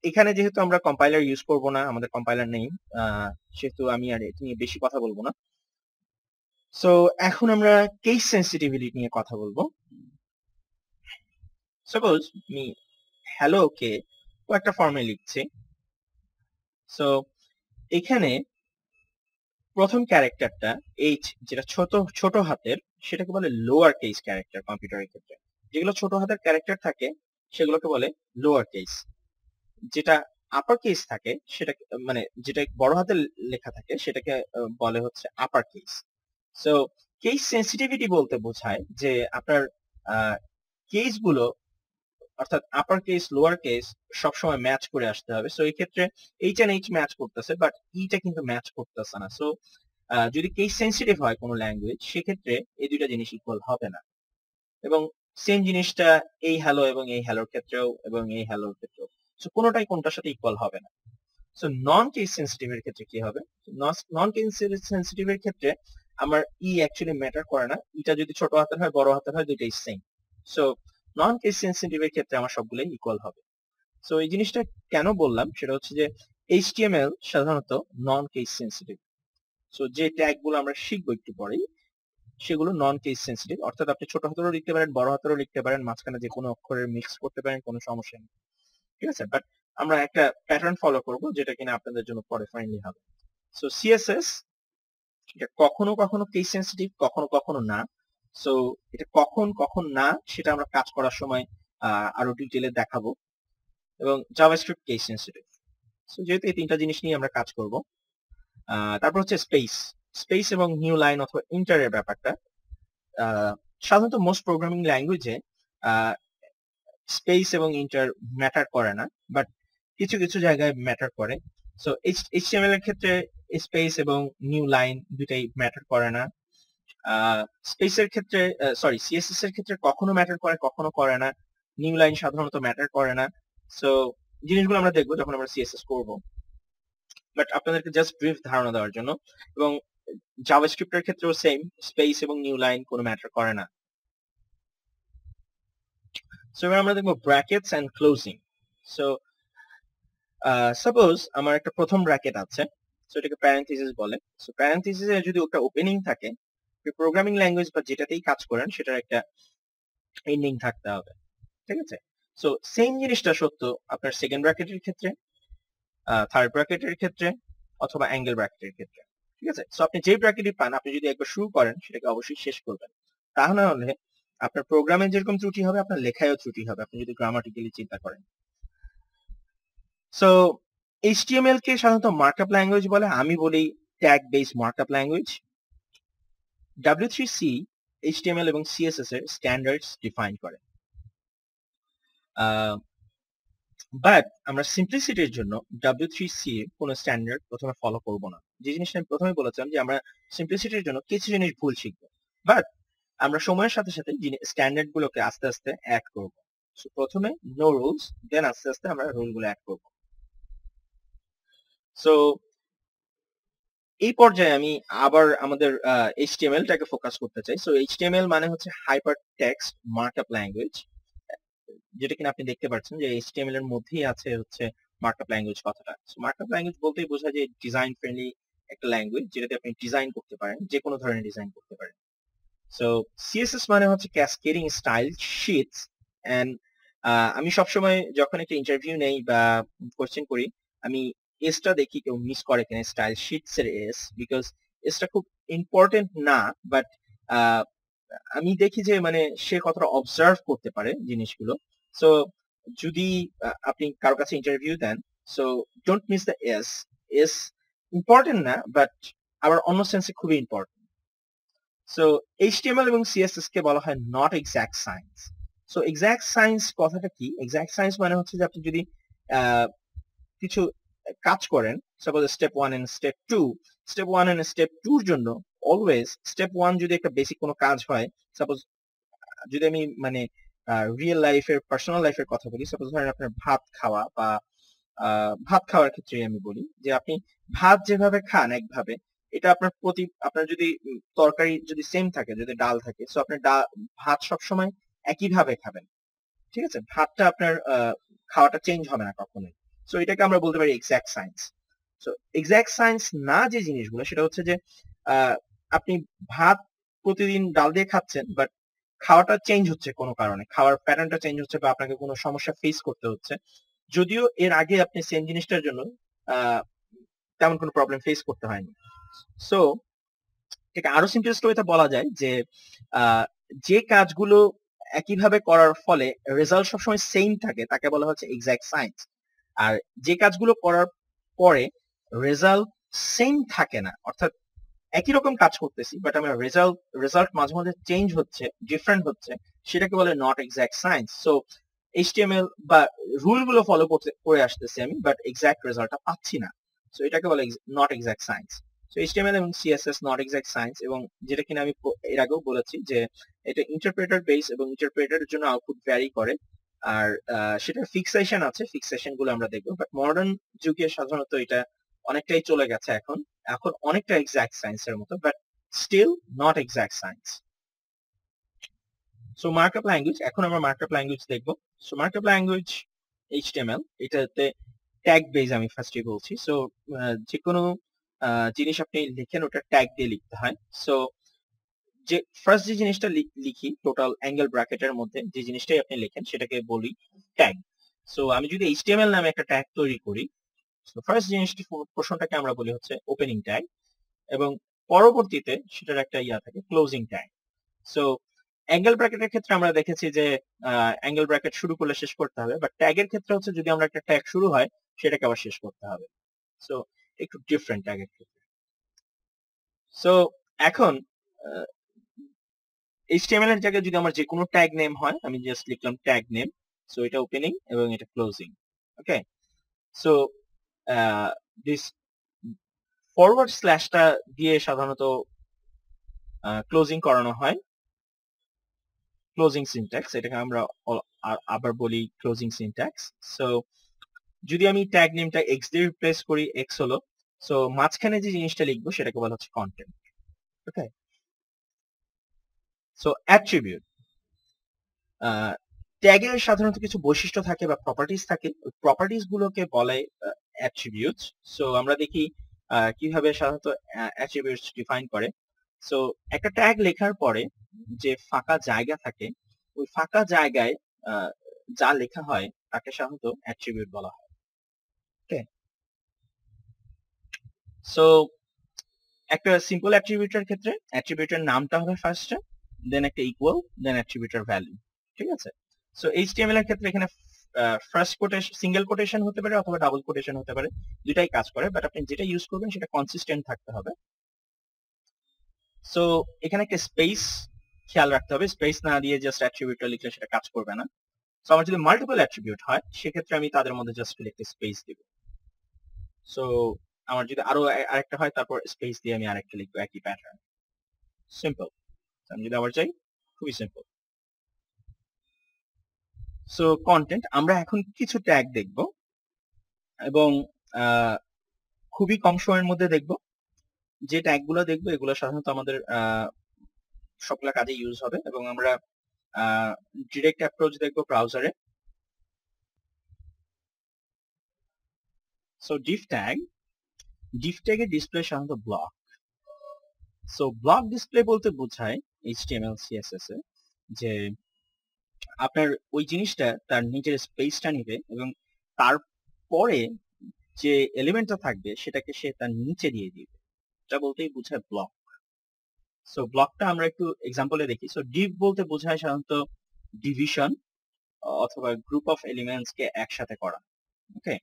এখানে যেহেতু আমরা কম্পাইলার ইউজ করব না আমাদের কম্পাইলার নেই সেহেতু আমি আর এটা নিয়ে বেশি কথা বলবো না সো এখন আমরা কেস সেন্সিটিভিটি নিয়ে কথা বলবো সাপোজ মি হ্যালো কে একটা ফর্মে লিখছে সো এখানে প্রথম ক্যারেক্টারটা এইচ যেটা ছোট ছোট হাতের সেটাকে বলে লোয়ার কেস ক্যারেক্টার কম্পিউটারের ক্ষেত্রে যেগুলো ছোট হাতের ক্যারেক্টার থাকে সেগুলোকে বলে লোয়ার কেস যেটা আপার কেস থাকে সেটা মানে যেটা বড় হাতে লেখা থাকে সেটাকে বলে হচ্ছে upper case so case sensitivity বলতে বোঝায় যে আপনার কেসগুলো অর্থাৎ আপার কেস লোয়ার কেস সবসময় ম্যাচ করে আসতে হবে সো এই ক্ষেত্রে এইচ এন্ড এইচ ম্যাচ করতেছে বাট ইটা e কিন্তু ম্যাচ করতেছে না সো যদি কেস সেন্সিটিভ হয় কোনো ল্যাঙ্গুয়েজ সেক্ষেত্রে এই দুইটা জিনিস ইকুয়াল হবে না এবং সেম জিনিসটা এই হ্যালো এবং এই হ্যালোর ক্ষেত্রেও এবং এই হ্যালোর ক্ষেত্রেও সো কোনোটাই কোনটার সাথে ইকুয়াল হবে না সো নন কেস সেন্সিটিভ এর ক্ষেত্রে কি হবে নন কেস সেন্সিটিভ এর ক্ষেত্রে আমার ই অ্যাকচুয়ালি ম্যাটার করে না এটা e যদি ছোট হাতের হয় বড় হাতের হয় দুইটাই same so non case sensitive এর ক্ষেত্রে আমার সবগুলোই ইকুয়াল হবে সো এই জিনিসটা কেন বললাম সেটা হচ্ছে যে এইচটিএমএল সাধারণত নন কেস সেন্সিটিভ সো যে ট্যাগ গুলো আমরা শিখবো একটু পরেই সেগুলো নন কেস সেন্সিটিভ অর্থাৎ আপনি ছোট হাতেরও লিখতে পারেন বড় হাতেরও লিখতে পারেন মাঝখানে যে কোনো অক্ষরের মিক্স করতে পারেন কোনো সমস্যা নেই ঠিক আছে বাট আমরা একটা প্যাটার্ন ফলো করব যেটা কিনা আপনাদের জন্য পরে ফাইনলি হবে সো সিএসএস এটা কখনো কখনো কেস সেন্সিটিভ কখনো কখনো না সো এটা কখন কখন না সেটা আমরা কাজ করার সময় আরো ডিটেলে দেখাবো এবং জাভাস্ক্রিপ্ট কেস সেন্সিটিভ সো যেহেতু এই তিনটা জিনিস নিয়ে আমরা কাজ করব তারপর হচ্ছে স্পেস স্পেস এবং নিউ লাইন অথবা ইন্টারের ব্যাপারটা সাধারণত মোস্ট প্রোগ্রামিং ল্যাঙ্গুয়েজে স্পেস এবং ইন্টার ম্যাটার করে না বাট কিছু কিছু জায়গায় ম্যাটার করে সো এইচটিএমএল এর ক্ষেত্রে স্পেস এবং নিউ লাইন দুটাই ম্যাটার করে না স্পেসের ক্ষেত্রে সরি সিএসএস এর ক্ষেত্রে কখনো ম্যাটার করে কখনো করে না নিউ লাইন সাধারণত ম্যাটার করে না সো জিনিসগুলো আমরা দেখবো যখন আমরা সিএসএস করব বাট আপনাদেরকে জাস্ট ব্রিফ ধারণা দেওয়ার জন্য এবং জাভাস্ক্রিপ্টের ক্ষেত্রেও সেম স্পেস এবং নিউ লাইন কোনো ম্যাটার করে না সো এবার আমরা দেখবো brackets and closing so suppose আমার একটা প্রথম ব্র্যাকেট আছে সো এটাকে প্যারেন্থিসিস বলে সো প্যারেন্থিসিসে যদি ওটা ওপেনিং থাকে প্রোগ্রামিং ল্যাঙ্গুয়েজ বা যেটাতেই কাজ করেন সেটার একটা এন্ডিং থাকতে হবে ঠিক আছে সো সেম জিনিসটা সত্য আপনার সেকেন্ড ব্র্যাকেটের ক্ষেত্রে থার্ড ব্র্যাকেটের ক্ষেত্রে অথবা অ্যাঙ্গেল ব্র্যাকেটের ক্ষেত্রে ঠিক আছে সো আপনি যে ব্র্যাকেটই পান আপনি যদি একবার শুরু করেন সেটাকে অবশ্যই শেষ করবেন তা না হলে আপনার প্রোগ্রামে যেরকম ত্রুটি হবে আপনার লেখায়ও ত্রুটি হবে আপনি যদি গ্রামাটিক্যালি চিন্তা করেন সো এইচটিএমএল কে সাধারণত মার্কআপ ল্যাঙ্গুয়েজ বলে আমি বলি tag base markup language W three C HTML এবং সিএসএস এর স্ট্যান্ডার্ডস ডিফাইন করে বাট আমরা সিম্পলিসিটির জন্য ডাব্লিউ থ্রি সি কোনো স্ট্যান্ডার্ড প্রথমে ফলো করব না যে জিনিসটা আমি প্রথমে বলেছিলাম যে আমরা সিম্পলিসিটির জন্য কিছু জিনিস ভুল শিখবো বাট আমরা সময়ের সাথে সাথে স্ট্যান্ডার্ড গুলোকে আস্তে আস্তে অ্যাড করব সো প্রথমে নো রুলস দেন আস্তে আস্তে আমরা রুল গুলো অ্যাড করব সো এই পর্যায়ে আমি আবার আমাদের এইচটিএমএল টাকে ফোকাস করতে চাই সো এইচটিএমএল মানে হচ্ছে হাইপার টেক্সট মার্কআপ ল্যাঙ্গুয়েজ যেটা কিনা আপনি দেখতে পাচ্ছেন যে এইচটিএমএল এর মধ্যেই আছে হচ্ছে মার্কআপ ল্যাঙ্গুয়েজ কথাটা মার্কআপ ল্যাঙ্গুয়েজ বলতেই বোঝায় যে ডিজাইন ফ্রেন্ডলি একটা ল্যাঙ্গুয়েজ যেটাতে আপনি ডিজাইন করতে পারেন যে কোনো ধরনের ডিজাইন করতে পারেন সো সিএসএস মানে হচ্ছে cascading স্টাইল শিটস and আমি সবসময় যখন একটা ইন্টারভিউ নেই বা কোশ্চেন করি আমি এসটা দেখি কেউ মিস করে কিনা স্টাইল শিটস এর এস বিকজ এসটা খুব ইম্পর্টেন্ট না বাট আমি দেখি যে মানে সে কতটা অবজার্ভ করতে পারে জিনিসগুলো সো যদি আপনি কারো কাছে ইন্টারভিউ দেন so don't miss the S S important না বাট আবার অন্য সেন্সে খুবই ইম্পর্টেন্ট সো এইচটিএমএল এবং সিএসএস কে বলা হয় not exact science so exact science কথাটা কি এক্সাক্ট সায়েন্স মানে হচ্ছে যে আপনি যদি কিছু কাজ করেন suppose step one and step two step one and step টুর জন্য অলওয়েজ স্টেপ ওয়ান যদি একটা বেসিক কোনো কাজ হয় সাপোজ যদি আমি মানে রিয়েল লাইফের পার্সোনাল লাইফের কথা বলি সাপোজ ধরেন আপনার ভাত খাওয়া বা ভাত খাওয়ার ক্ষেত্রে আমি বলি যে আপনি ভাত যেভাবে খান একভাবে এটা আপনার প্রতি আপনার যদি তরকারি যদি সেম থাকে যদি ডাল থাকে সো আপনি ভাত সবসময় একইভাবে খাবেন ঠিক আছে ভাতটা আপনার খাওয়াটা চেঞ্জ হবে না কখনোই সো এটাকে আমরা বলতে পারি exact science so exact science না যে জিনিসগুলো সেটা হচ্ছে যে আপনি ভাত প্রতিদিন ডাল দিয়ে খাচ্ছেন বাট খাওয়াটা চেঞ্জ হচ্ছে কোনো কারণে খাওয়ার প্যাটার্নটা চেঞ্জ হচ্ছে বা আপনাকে কোনো সমস্যা ফেস করতে হচ্ছে যদিও এর আগে আপনি সেম জিনিসটার জন্য তেমন কোনো প্রবলেম ফেস করতে হয়নি সো এটা আরো সিম্পলেস্ট ওয়েতে বলা যায় যে যে কাজগুলো একইভাবে করার ফলে রেজাল্ট সবসময় সেম থাকে তাকে বলা হচ্ছে এক্সাক্ট সায়েন্স আর যে কাজগুলো করার পরে রেজাল্ট সেম থাকে না অর্থাৎ একই রকম কাজ করতেছি বাট আমার রেজাল্ট রেজাল্ট মাঝে মাঝে চেঞ্জ হচ্ছে ডিফারেন্ট হচ্ছে সেটাকে বলে not exact science so HTML বা রুল গুলো ফলো করতে করে আসতেছি আমি বাট এক্সাক্ট রেজাল্টটা পাচ্ছি না সো এটাকে বলে নট এক্সাক্ট সায়েন্স তো এইচটিএমএল এবং সিএসএস নট এক্সাক্ট সায়েন্স এবং যেটা কিনা আমি এর আগেও বলেছি যে এটা ইন্টারপ্রেটার বেস এবং ইন্টারপ্রেটারের জন্য আউটপুট ভ্যারি করে আর সেটা ফিক্সেশন আছে ফিক্সেশন গুলো আমরা দেখবো বাট মডার্ন যুগে সাধারণত এটা অনেকটাই চলে গেছে এখন এখন অনেকটা এক্সাক্ট এর মতো but still not exact science so markup language এখন আমরা মার্কআপ ল্যাঙ্গুয়েজ দেখবো সো মার্কআপ ল্যাঙ্গুয়েজ এইচটিএমএল এটাতে ট্যাগ বেস আমি ফার্স্টে বলছি সো যে কোনো জিনিস আপনি লিখেন ওটা ট্যাগ দিয়ে লিখতে হয় সো যে ফার্স্ট যে জিনিসটা লিখি টোটাল অ্যাঙ্গেল ব্র্যাকেটের মধ্যে যে জিনিসটাই আপনি লেখেন সেটাকে বলি ট্যাগ সো আমি যদি এইচটিএমএল নামে একটা ট্যাগ তৈরি করি সো ফার্স্ট জিনিসটি প্রশ্নটাকে আমরা বলি হচ্ছে ওপেনিং ট্যাগ এবং পরবর্তীতে সেটার একটা ইয়া থাকে ক্লোজিং ট্যাগ সো অ্যাঙ্গেল ব্র্যাকেটের ক্ষেত্রে আমরা দেখেছি যে অ্যাঙ্গেল ব্র্যাকেট শুরু করলে শেষ করতে হবে বাট ট্যাগের ক্ষেত্রে হচ্ছে যদি আমরা একটা ট্যাগ শুরু হয় সেটাকে আবার শেষ করতে হবে সো একটু ডিফারেন্ট আগের থেকে সো এখন এইচটিএমএল এর জায়গায় যদি আমার যে কোনো ট্যাগ নেম হয় আমি জাস্ট লিখলাম ট্যাগ নেম সো এটা ওপেনিং এবং এটা closing okay so this forward স্ল্যাশটা দিয়ে সাধারণত ক্লোজিং করানো হয় ক্লোজিং সিনট্যাক্স এটাকে আমরা আবার বলি ক্লোজিং সিনট্যাক্স সো যদি আমি ট্যাগ নেমটা এক্স দিয়ে রিপ্লেস করি এক্স হলো সো মাঝখানে যে জিনিসটা লিখবো সেটাকে বলা হচ্ছে কন্টেন্ট ওকে সো অ্যাট্রিবিউট ট্যাগের সাধারণত কিছু বৈশিষ্ট্য থাকে বা প্রপার্টিজ থাকে প্রপার্টিজ গুলোকে বলে অ্যাট্রিবিউট সো আমরা দেখি কিভাবে সাধারণত অ্যাট্রিবিউট ডিফাইন করে সো একটা ট্যাগ লেখার পরে যে ফাঁকা জায়গা থাকে ওই ফাঁকা জায়গায় যা লেখা হয় তাকে সাধারণত অ্যাট্রিবিউট বলা হয় সো একটা সিম্পল অ্যাট্রিবিউটের ক্ষেত্রে অ্যাট্রিবিউটের নামটা হবে ফার্স্ট দেন একটা ইকুয়াল দেন অ্যাট্রিবিউটার ভ্যালু ঠিক আছে সো এইচটিএমএল এর ক্ষেত্রে এখানে ফার্স্ট কোটেশন সিঙ্গেল কোটেশন হতে পারে অথবা ডাবল কোটেশন হতে পারে দুটাই কাজ করে বাট আপনি যেটা ইউজ করবেন সেটা কনসিস্টেন্ট থাকতে হবে সো এখানে একটা স্পেস খেয়াল রাখতে হবে স্পেস না দিয়ে জাস্ট অ্যাট্রিবিউটটা লিখলে সেটা কাজ করবে না সো আমার যদি মাল্টিপল অ্যাট্রিবিউট হয় সেক্ষেত্রে আমি তাদের মধ্যে জাস্ট একটা স্পেস দিব সো আমার যদি আরো আরেকটা হয় তারপর স্পেস দিয়ে আমি আরেকটা লিখবো একই প্যাটার্ন সিম্পল আমি যদি আবার চাই খুবই সিম্পল সো কন্টেন্ট আমরা এখন কিছু ট্যাগ দেখব এবং খুবই কম সময়ের মধ্যে দেখব যে ট্যাগগুলো দেখবো এগুলো সাধারণত আমাদের সকল কাজে ইউজ হবে এবং আমরা ডিরেক্ট অ্যাপ্রোচ দেখবো ব্রাউজারে so div tag div tag display সাধারণত ব্লক সো ব্লক ডিসপ্লে বলতে বোঝায় এইচটিএমএল সিএসএস এ যে আপনার ওই জিনিসটা তার নিজের স্পেসটা নিবে এবং তারপরে যে এলিমেন্টটা থাকবে সেটাকে সে তার নিচে দিয়ে দিবে এটা বলতেই বোঝায় ব্লক সো ব্লকটা আমরা একটু এক্সাম্পলে দেখি সো ডিভ বলতে বোঝায় সাধারণত ডিভিশন অথবা গ্রুপ অফ এলিমেন্টস কে একসাথে করা ওকে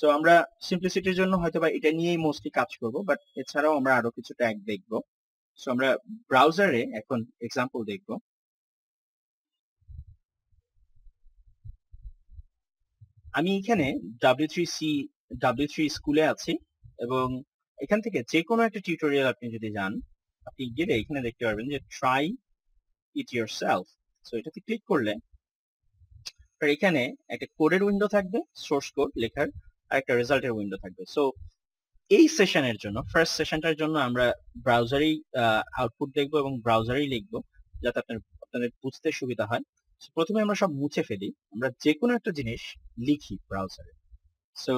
সো আমরা সিম্পলিসিটির জন্য হয়তো বা এটা নিয়েই মোস্টলি কাজ করব বাট এছাড়াও আমরা আরো কিছু ট্যাগ দেখব সো আমরা ব্রাউজারে এখন এক্সাম্পল দেখব আমি এখানে W three C W three স্কুলে আছি এবং এখান থেকে যে কোনো একটা টিউটোরিয়াল আপনি যদি যান আপনি গেলে এখানে দেখতে পারবেন যে try it yourself so এটাতে ক্লিক করলে এখানে একটা কোডের উইন্ডো থাকবে সোর্স কোড লেখার একটা রেজাল্টের উইন্ডো থাকবে সো এই সেশনের জন্য ফার্স্ট সেশনটার জন্য আমরা ব্রাউজারেই আউটপুট দেখব এবং ব্রাউজারেই লিখব যাতে আপনার আপনাদের বুঝতে সুবিধা হয় প্রথমে আমরা সব মুছে ফেলি আমরা যে কোনো একটা জিনিস লিখি ব্রাউজারে সো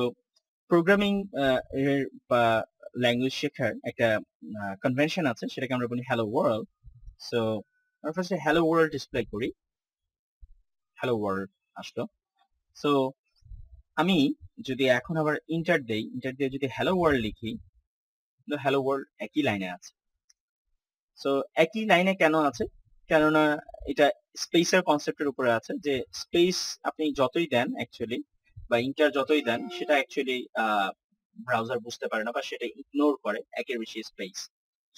প্রোগ্রামিং বা ল্যাঙ্গুয়েজ শেখার একটা কনভেনশন আছে সেটাকে আমরা বলি হ্যালো ওয়ার্ল্ড সো আমরা ফার্স্টে হ্যালো ওয়ার্ল্ড ডিসপ্লে করি হ্যালো ওয়ার্ল্ড আসলো সো আমি যদি এখন আবার ইন্টার দেই ইন্টার দিয়ে যদি হ্যালো ওয়ার্ল্ড লিখি তো হ্যালো ওয়ার্ল্ড একই লাইনে আছে সো একই লাইনে কেন আছে কেননা এটা স্পেসের কনসেপ্টের উপরে আছে যে স্পেস আপনি যতই দেন অ্যাকচুয়ালি বা ইন্টার যতই দেন সেটা অ্যাকচুয়ালি ব্রাউজার বুঝতে পারে না বা সেটা ইগনোর করে একের বেশি স্পেস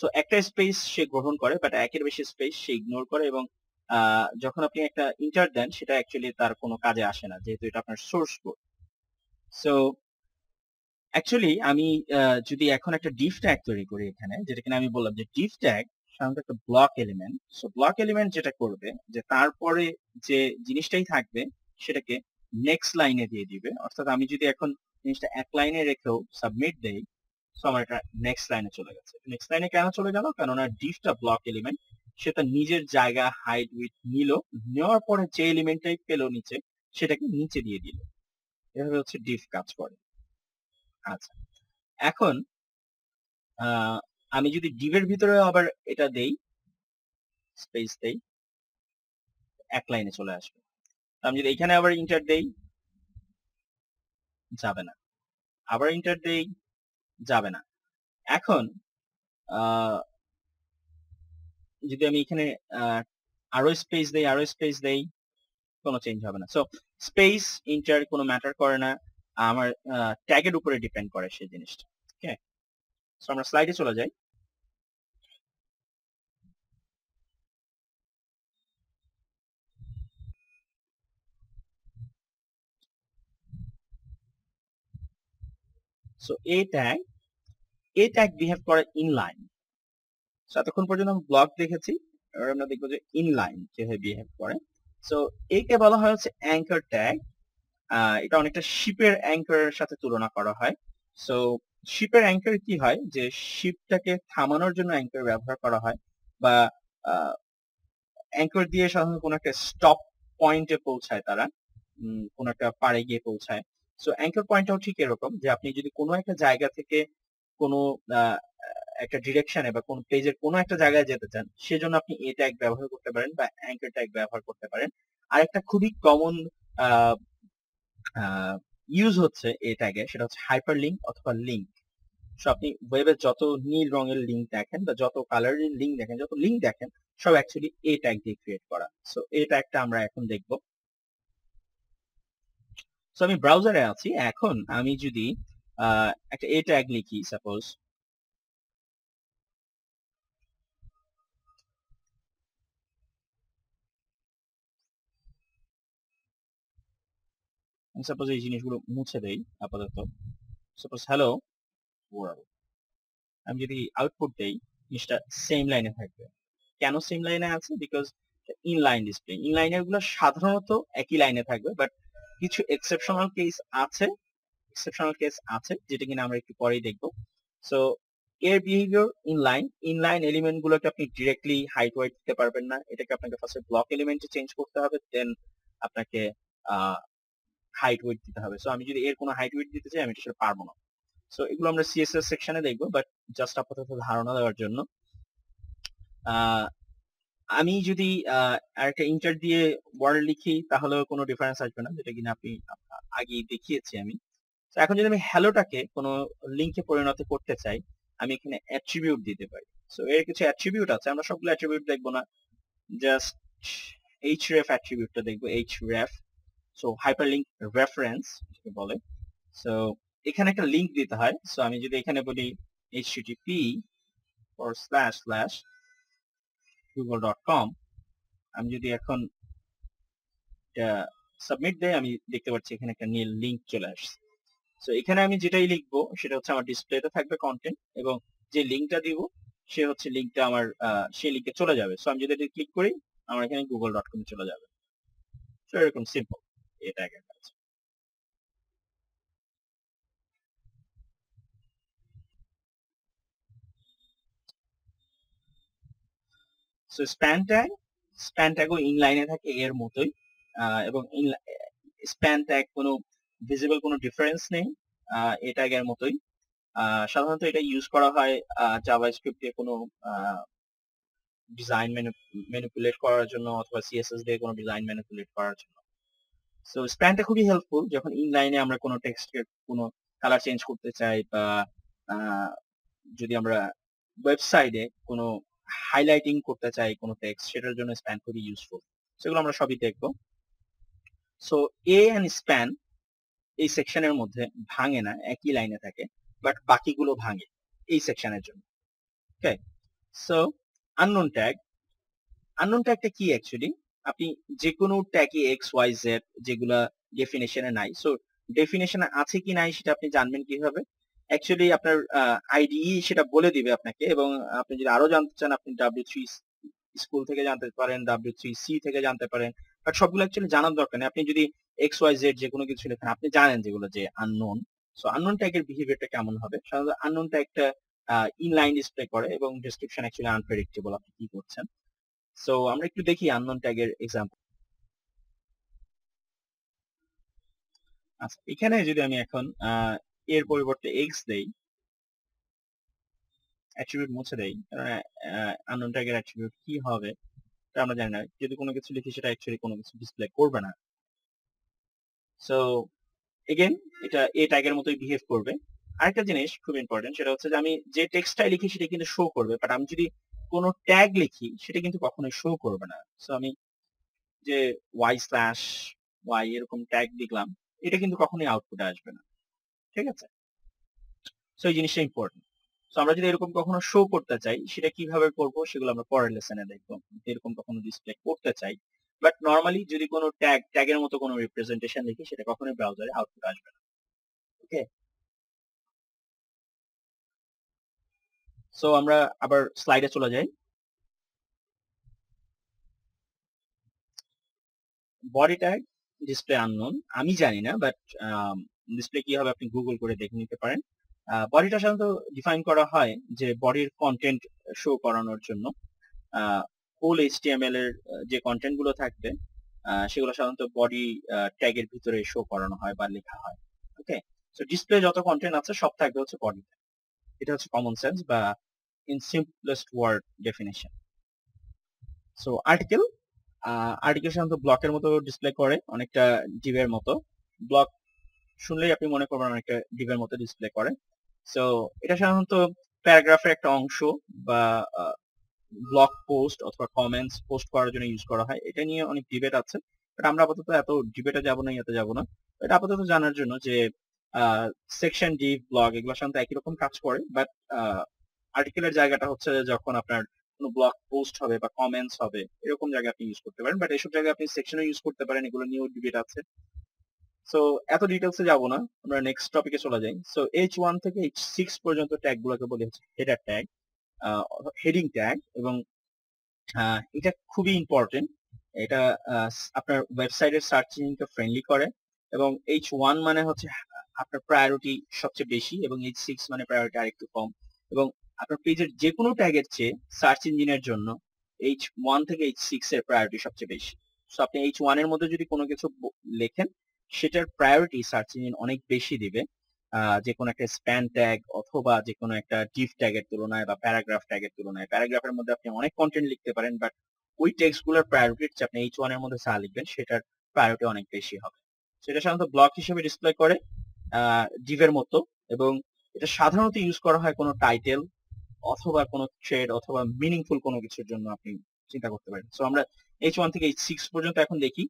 সো একটা স্পেস সে গ্রহণ করে বাট একের বেশি স্পেস সে ইগনোর করে এবং যখন আপনি একটা ইন্টার দেন সেটা অ্যাকচুয়ালি তার কোনো কাজে আসে না যেহেতু এটা আপনার সোর্স কোড সো অ্যাকচুয়ালি আমি যদি এখন একটা ডিফ ট্যাগ তৈরি করি এখানে যেটা কিনা আমি বললাম যে ডিফ ট্যাগ সাধারণত একটা block element so block element যেটা করবে যে তারপরে যে জিনিসটাই থাকবে সেটাকে নেক্সট লাইনে দিয়ে দিবে অর্থাৎ আমি যদি এখন জিনিসটা এক লাইনে রেখেও সাবমিট দেই সো আমার এটা নেক্সট লাইনে চলে গেছে নেক্সট লাইনে কেন চলে গেল কেননা ডিফটা ব্লক এলিমেন্ট সে তার নিজের জায়গা হাইট উইথ নিল নেওয়ার পরে যে এলিমেন্টটাই পেলো নিচে সেটাকে নিচে দিয়ে দিল এভাবে হচ্ছে ডিফ কাজ করে আচ্ছা এখন আমি যদি ডিভের ভিতরে আবার এটা দেই স্পেস দেই এক লাইনে চলে আসবে আমি যদি এখানে আবার ইন্টার দেই যাবে না আবার ইন্টার দেই যাবে না এখন যদি আমি এখানে আরো স্পেস দেই আরো স্পেস দেই কোনো চেঞ্জ হবে না সো স্পেস ইন্টার কোনো ম্যাটার করে না আমার ট্যাগের উপরে ডিপেন্ড করে সেই জিনিসটা ওকে সো আমরা স্লাইডে চলে যাই so A tag A tag behave করে ইনলাইন এতক্ষণ পর্যন্ত আমরা ব্লক দেখেছি এবার আমরা দেখবো যে ইনলাইন যেভাবে বিহেভ করে সো একে বলা হয় হচ্ছে অ্যাঙ্কার ট্যাগ এটা অনেকটা শিপের অ্যাঙ্কার সাথে তুলনা করা হয় সো শিপের অ্যাঙ্কার কি হয় যে শিপটাকে থামানোর জন্য অ্যাঙ্কার ব্যবহার করা হয় বা অ্যাঙ্কার দিয়ে সাধারণত কোনো একটা স্টপ পয়েন্টে পৌঁছায় তারা কোনো একটা পাড়ে গিয়ে পৌঁছায় সো অ্যাঙ্কার পয়েন্টটাও ঠিক এরকম যে আপনি যদি কোনো একটা জায়গা থেকে কোনো একটা ডিরেকশনে বা কোন পেজের কোনো একটা জায়গায় যেতে চান সেজন্য আপনি এ ট্যাগ ব্যবহার করতে পারেন বা অ্যাঙ্কার ট্যাগ ব্যবহার করতে পারেন আর একটা খুবই কমন ইউজ হচ্ছে এ ট্যাগে সেটা হচ্ছে হাইপার লিঙ্ক অথবা লিঙ্ক সো আপনি ওয়েবে যত নীল রঙের লিঙ্ক দেখেন বা যত কালারের লিঙ্ক দেখেন যত লিঙ্ক দেখেন সব অ্যাকচুয়ালি এ ট্যাগ দিয়ে ক্রিয়েট করা সো এ ট্যাগটা আমরা এখন দেখব সো আমি ব্রাউজারে আছি এখন আমি যদি একটা এ ট্যাগ লিখি সাপোজ সাপোজ এই জিনিসগুলো মুছে দেই আপাতত সাপোজ হ্যালো ওয়ার্ল্ড আমি যদি আউটপুট দেই জিনিসটা সেম লাইনে থাকবে কেন সেম লাইনে আছে because line display inline গুলো সাধারণত একই লাইনে থাকবে বাট কিছু এক্সেপশনাল কেস আছে এক্সেপশনাল কেস আছে যেটা কিনা আমরা একটু পরেই দেখব সো এর বিহেভিয়ার ইন লাইন এলিমেন্ট গুলোকে আপনি ডিরেক্টলি হাইট ওয়াইট দিতে পারবেন না এটাকে আপনাকে ফার্স্টে ব্লক এলিমেন্টে চেঞ্জ করতে হবে দেন আপনাকে হাইট ওয়েট দিতে হবে সো আমি যদি এর কোনো হাইট ওয়েট দিতে চাই আমি সেটা পারবো না সো এগুলো আমরা সিএসএস সেকশনে দেখবো বাট জাস্ট আপাতত ধারণা দেওয়ার জন্য আমি যদি একটা ইন্টার দিয়ে ওয়ার্ড লিখি তাহলে কোনো ডিফারেন্স আসবে না যেটা কিনা আপনি আগে দেখিয়েছি আমি তো এখন যদি আমি হ্যালোটাকে কোনো লিঙ্কে পরিণত করতে চাই আমি এখানে অ্যাট্রিবিউট দিতে পারি সো এর কিছু অ্যাট্রিবিউট আছে আমরা সবগুলো অ্যাট্রিবিউট দেখবো না জাস্ট এইচ রেফ অ্যাট্রিবিউটটা দেখবো H ref so hyperlink reference বলে সো এখানে একটা লিংক দিতে হয় সো আমি যদি এখানে বলি http or slash slash google.com আমি যদি এখন সাবমিট দেয় আমি দেখতে পাচ্ছি এখানে একটা নীল লিংক চলে আসছে সো এখানে আমি যেটাই লিখবো সেটা হচ্ছে আমার ডিসপ্লেতে থাকবে কন্টেন্ট এবং যে লিঙ্কটা দিব সে হচ্ছে লিঙ্কটা আমার সেই লিঙ্কে চলে যাবে সো আমি যদি ক্লিক করি আমার এখানে গুগল ডট কমে চলে যাবে সো এরকম সিম্পল এটা আগের কাজ সো স্প্যান ট্যাগ স্প্যান ট্যাগও ইনলাইনে থাকে এর মতোই এবং স্প্যান ট্যাগ কোনো ভিজিবল কোনো ডিফারেন্স নেই মতোই সাধারণত এটা ইউজ করা হয় জাভা স্ক্রিপ্টে কোনো ডিজাইন ম্যানিপুলেট করার জন্য অথবা সিএসএস দিয়ে কোনো ডিজাইন ম্যানিপুলেট করার জন্য সো স্প্যানটা খুবই হেল্পফুল যখন ইনলাইনে আমরা কোনো টেক্সটকে কোনো কালার চেঞ্জ করতে চাই বা যদি আমরা ওয়েবসাইটে কোনো হাইলাইটিং করতে চাই কোনো টেক্সট সেটার জন্য স্প্যান খুবই ইউজফুল সেগুলো আমরা সবই দেখব সো এ অ্যান্ড স্প্যান এই সেকশনের মধ্যে ভাঙে না একই লাইনে থাকে বাট বাকিগুলো ভাঙে এই সেকশনের জন্য okay so unknown tag unknown ট্যাগটা কি অ্যাকচুয়ালি আপনি যে কোনো ট্যাগে এক্স ওয়াই জেড যেগুলা ডেফিনেশনে নাই সো ডেফিনেশনে আছে কি নাই সেটা আপনি জানবেন কিভাবে অ্যাকচুয়ালি আপনার আইডি সেটা বলে দিবে আপনাকে এবং আপনি যদি আরো জানতে চান আপনি ডাব্লিউ থ্রি স্কুল থেকে জানতে পারেন ডাব্লিউ থ্রি সি থেকে জানতে পারেন বাট সবগুলো অ্যাকচুয়ালি জানার দরকার নেই আপনি যদি এক্স ওয়াই জেড যে কোনো কিছু লেখেন আপনি জানেন যেগুলো যে আননোন সো আননোন ট্যাগের বিহেভিয়ারটা কেমন হবে সাধারণত আননোন ট্যাগটা ইনলাইন ডিসপ্লে করে এবং ডেসক্রিপশন অ্যাকচুয়ালি আনপ্রেডিক্টেবল আপনি কি করছেন সো আমরা একটু দেখি আননোন ট্যাগের এক্সাম্পল আচ্ছা এখানে যদি আমি এখন এর পরিবর্তে এক্স দেই অ্যাট্রিবিউট মুছে দেই কারণ আননোন ট্যাগের অ্যাট্রিবিউট কি হবে তা আমরা জানি না যদি কোনো কিছু লিখি সেটা অ্যাকচুয়ালি কোনো কিছু ডিসপ্লে করবে না সো এগেন এটা এ ট্যাগের মতোই বিহেভ করবে আরেকটা জিনিস খুব ইম্পর্টেন্ট সেটা হচ্ছে যে আমি যে টেক্সটাই লিখি সেটা কিন্তু শো করবে বাট আমি যদি কোনো ট্যাগ লিখি সেটা কিন্তু কখনোই শো করবে না সো আমি যে ওয়াই স্ল্যাশ ওয়াই এরকম ট্যাগ লিখলাম এটা কিন্তু কখনোই আউটপুটে আসবে না ঠিক আছে সো এই জিনিসটা ইম্পর্টেন্ট সো আমরা যদি এরকম কখনো শো করতে চাই সেটা কিভাবে করব সেগুলো আমরা পরের লেসনে দেখবো এরকম কখনো ডিসপ্লে করতে চাই বাট নর্মালি যদি কোনো ট্যাগ ট্যাগের মতো কোনো রিপ্রেজেন্টেশন লিখি সেটা কখনোই ব্রাউজারে আউটপুট আসবে না ওকে সো আমরা আবার স্লাইডে চলে যাই বডি ট্যাগ ডিসপ্লে আননোন আমি জানি না বাট ডিসপ্লে um, কি হবে আপনি গুগল করে দেখে নিতে পারেন বডিটা সাধারণত ডিফাইন করা হয় যে বডির কন্টেন্ট শো করানোর জন্য ফুল এইচটিএমএল এর যে কন্টেন্ট গুলো থাকবে সেগুলো সাধারণত বডি ট্যাগের ভিতরে শো করানো হয় বা লেখা হয় ওকে সো ডিসপ্লে যত কন্টেন্ট আছে সব থাকবে হচ্ছে বডি এটা হচ্ছে কমন সেন্স বা in simplest word definition so article article সাধারণত ব্লকের মতো ডিসপ্লে করে অনেকটা ডিভের মতো ব্লক শুনলেই আপনি মনে করবেন অনেকটা ডিভের মতো ডিসপ্লে করে সো এটা সাধারণত প্যারাগ্রাফের একটা অংশ বা ব্লগ পোস্ট অথবা কমেন্টস পোস্ট করার জন্য ইউজ করা হয় এটা নিয়ে অনেক ডিবেট আছে বাট আমরা আপাতত এত ডিবেটে যাব না ইয়াতে যাব না এটা আপাতত জানার জন্য যে সেকশন ডি ব্লগ এগুলো সাধারণত একই রকম কাজ করে বাট আর্টিকেলের জায়গাটা হচ্ছে যখন আপনার কোনো ব্লগ পোস্ট হবে বা কমেন্টস হবে এরকম জায়গায় আপনি ইউজ করতে পারেন বাট এইসব জায়গায় আপনি সেকশনে ইউজ করতে পারেন এগুলো নিউ ডিবেট আছে সো এত ডিটেলসে যাব না আমরা নেক্সট টপিকে চলে যাই সো এইচ ওয়ান থেকে এইচ সিক্স পর্যন্ত ট্যাগ গুলোকে বলে হচ্ছে হেডার ট্যাগ হেডিং ট্যাগ এবং এটা খুবই ইম্পর্টেন্ট এটা আপনার ওয়েবসাইটের সার্চ ইঞ্জিনকে ফ্রেন্ডলি করে এবং এইচ ওয়ান মানে হচ্ছে আপনার প্রায়োরিটি সবচেয়ে বেশি এবং এইচ সিক্স মানে প্রায়োরিটি আরেকটু কম এবং আপনার পেজের যে কোনো ট্যাগের চেয়ে সার্চ ইঞ্জিনের জন্য এইচ ওয়ান থেকে এইচ সিক্স এর প্রায়োরিটি সবচেয়ে বেশি সো আপনি এইচ ওয়ান এর মধ্যে যদি কোনো কিছু লেখেন সেটার প্রায়োরিটি সার্চ ইঞ্জিন অনেক বেশি দিবে যে কোনো একটা স্প্যান ট্যাগ অথবা যে কোনো একটা ডিফ ট্যাগের তুলনায় বা প্যারাগ্রাফ ট্যাগের তুলনায় প্যারাগ্রাফের মধ্যে আপনি অনেক কন্টেন্ট লিখতে পারেন বাট ওই টেক্সটগুলোর প্রায়োরিটি আপনি এইচ ওয়ান এর মধ্যে যা লিখবেন সেটার প্রায়োরিটি অনেক বেশি হবে সেটা সাধারণত ব্লক হিসেবে ডিসপ্লে করে ডিভের মতো এবং এটা সাধারণত ইউজ করা হয় কোনো টাইটেল অথবা কোনো ট্রেড অথবা মিনিংফুল কোনো কিছুর জন্য আপনি চিন্তা করতে পারেন সো আমরা এইচ ওয়ান থেকে এইচ সিক্স পর্যন্ত এখন দেখি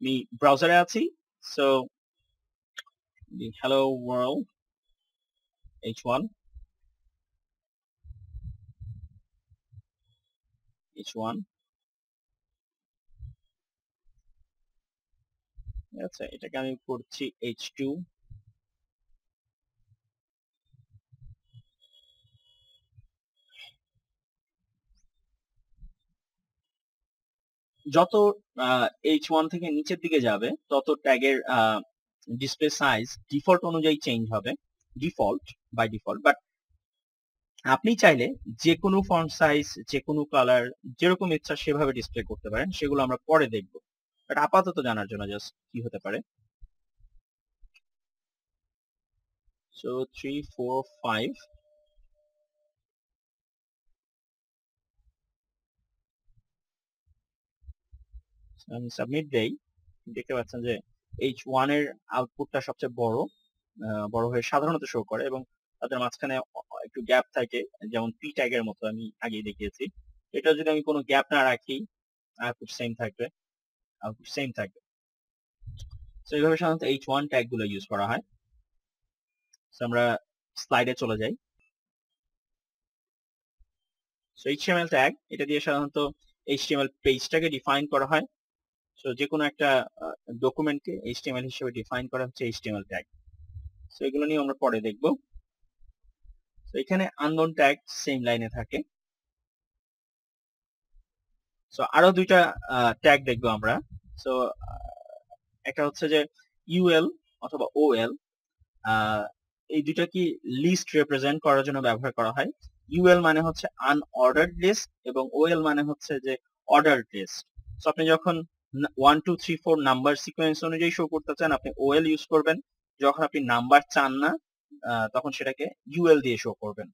আমি ব্রাউজারে আছি so hello world H one H one আচ্ছা এটাকে আমি করছি এইচ টু যত এইচ ওয়ান থেকে নিচের দিকে যাবে তত ট্যাগের ডিসপ্লে সাইজ ডিফল্ট অনুযায়ী চেঞ্জ হবে ডিফল্ট বাই ডিফল্ট বাট আপনি চাইলে যে কোনো ফন্ট সাইজ যে কোনো কালার যেরকম ইচ্ছা সেভাবে ডিসপ্লে করতে পারেন সেগুলো আমরা পরে দেখব বাট আপাতত জানার জন্য জাস্ট কি হতে পারে সো থ্রি ফোর ফাইভ আমি সাবমিট দেই দেখতে পাচ্ছেন যে এইচ ওয়ান এর আউটপুটটা সবচেয়ে বড় বড় হয়ে সাধারণত শো করে এবং তাদের মাঝখানে একটু গ্যাপ থাকে যেমন পি ট্যাগের মতো আমি আগে দেখিয়েছি এটা যদি আমি কোনো গ্যাপ না রাখি আউটপুট সেম থাকবে আউটপুট সেম থাকবে তো এইভাবে সাধারণত এইচ ওয়ান ট্যাগ গুলো ইউজ করা হয় তো আমরা স্লাইডে চলে যাই সো এইচটিএমএল ট্যাগ এটা দিয়ে সাধারণত এইচ পেজটাকে ডিফাইন করা হয় সো যে কোনো একটা ডকুমেন্টকে এইচটিএমএল হিসেবে ডিফাইন করা হচ্ছে এইচটিএমএল ট্যাগ সো এগুলো নিয়ে আমরা পরে দেখব তো এখানে আননোন ট্যাগ সেম লাইনে থাকে সো আরো দুইটা ট্যাগ দেখব আমরা সো একটা হচ্ছে যে ইউএল অথবা ওএল এই দুইটা কি লিস্ট রিপ্রেজেন্ট করার জন্য ব্যবহার করা হয় ইউএল মানে হচ্ছে আনঅর্ডার্ড লিস্ট এবং ওএল মানে হচ্ছে যে অর্ডার্ড লিস্ট সো আপনি যখন one two three four number sequence অনুযায়ী শো করতে চান আপনি ওয়েল ইউজ করবেন যখন আপনি নাম্বার চান না তখন সেটাকে ইউএল দিয়ে শো করবেন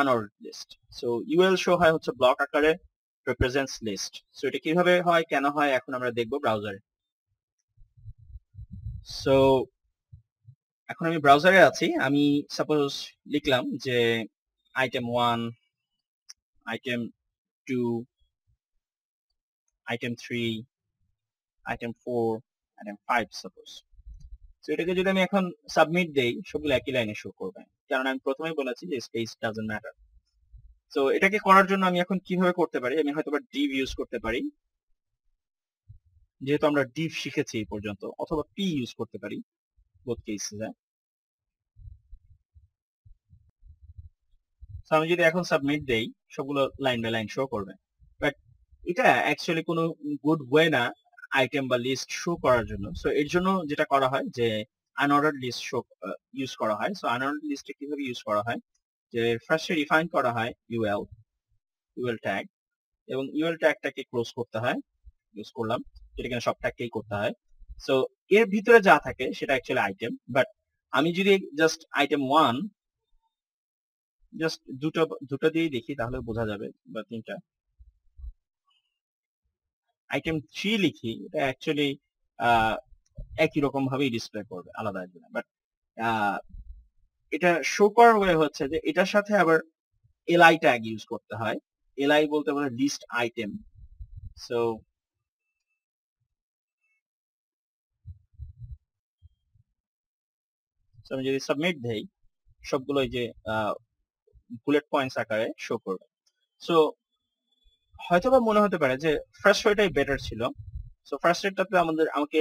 unordered list so UL show হয় হচ্ছে ব্লক আকারে রিপ্রেজেন্টস লিস্ট সো এটা কিভাবে হয় কেন হয় এখন আমরা দেখব ব্রাউজারে সো এখন আমি ব্রাউজারে আছি আমি সাপোজ লিখলাম যে item one item two item three item four item five suppose তো এটাকে যদি আমি এখন সাবমিট দেই সবগুলো একই লাইনে শো করবে কারণ আমি প্রথমেই বলেছি যে স্পেস ডাজন্ট ম্যাটার তো এটাকে করার জন্য আমি এখন কিভাবে করতে পারি আমি হয়তো ডিভ ইউজ করতে পারি যেহেতু আমরা ডিভ শিখেছি এই পর্যন্ত অথবা পি ইউজ করতে পারি বোথ কেসে তো আমি যদি এখন সাবমিট দেই সবগুলো লাইন বাই লাইন শো করবে বাট এটা অ্যাকচুয়ালি কোনো গুড ওয়ে না আইটেম বা লিস্ট শো করার জন্য সো এর জন্য যেটা করা হয় যে আনঅর্ডার লিস্ট শো ইউজ করা হয় সো আনঅর্ডার লিস্টে কিভাবে ইউজ করা হয় যে ফার্স্টে রিফাইন করা হয় ইউএল ইউএল ট্যাগ এবং ইউএল ট্যাগটাকে ক্লোজ করতে হয় ইউজ করলাম যেটা কিনা সব ট্যাগকেই করতে হয় সো এর ভিতরে যা থাকে সেটা অ্যাকচুয়ালি আইটেম বাট আমি যদি জাস্ট আইটেম ওয়ান জাস্ট দুটো দুটো দিয়েই দেখি তাহলে বোঝা যাবে বা তিনটা আইটেম থ্রি লিখি এটা অ্যাকচুয়ালি একই রকম ভাবেই ডিসপ্লে করবে আলাদা আসবে বাট এটা শো করার ওয়ে হচ্ছে যে এটার সাথে আবার এলআই ট্যাগ ইউজ করতে হয় এলআই বলতে পারে লিস্ট আইটেম সো আমি যদি সাবমিট দেই সবগুলোই যে বুলেট পয়েন্টস আকারে শো করবে সো হয়তো বা মনে হতে পারে যে ফার্স্ট ওয়েটাই বেটার ছিল সো ফার্স্ট ওয়েটটাতে আমাদের আমাকে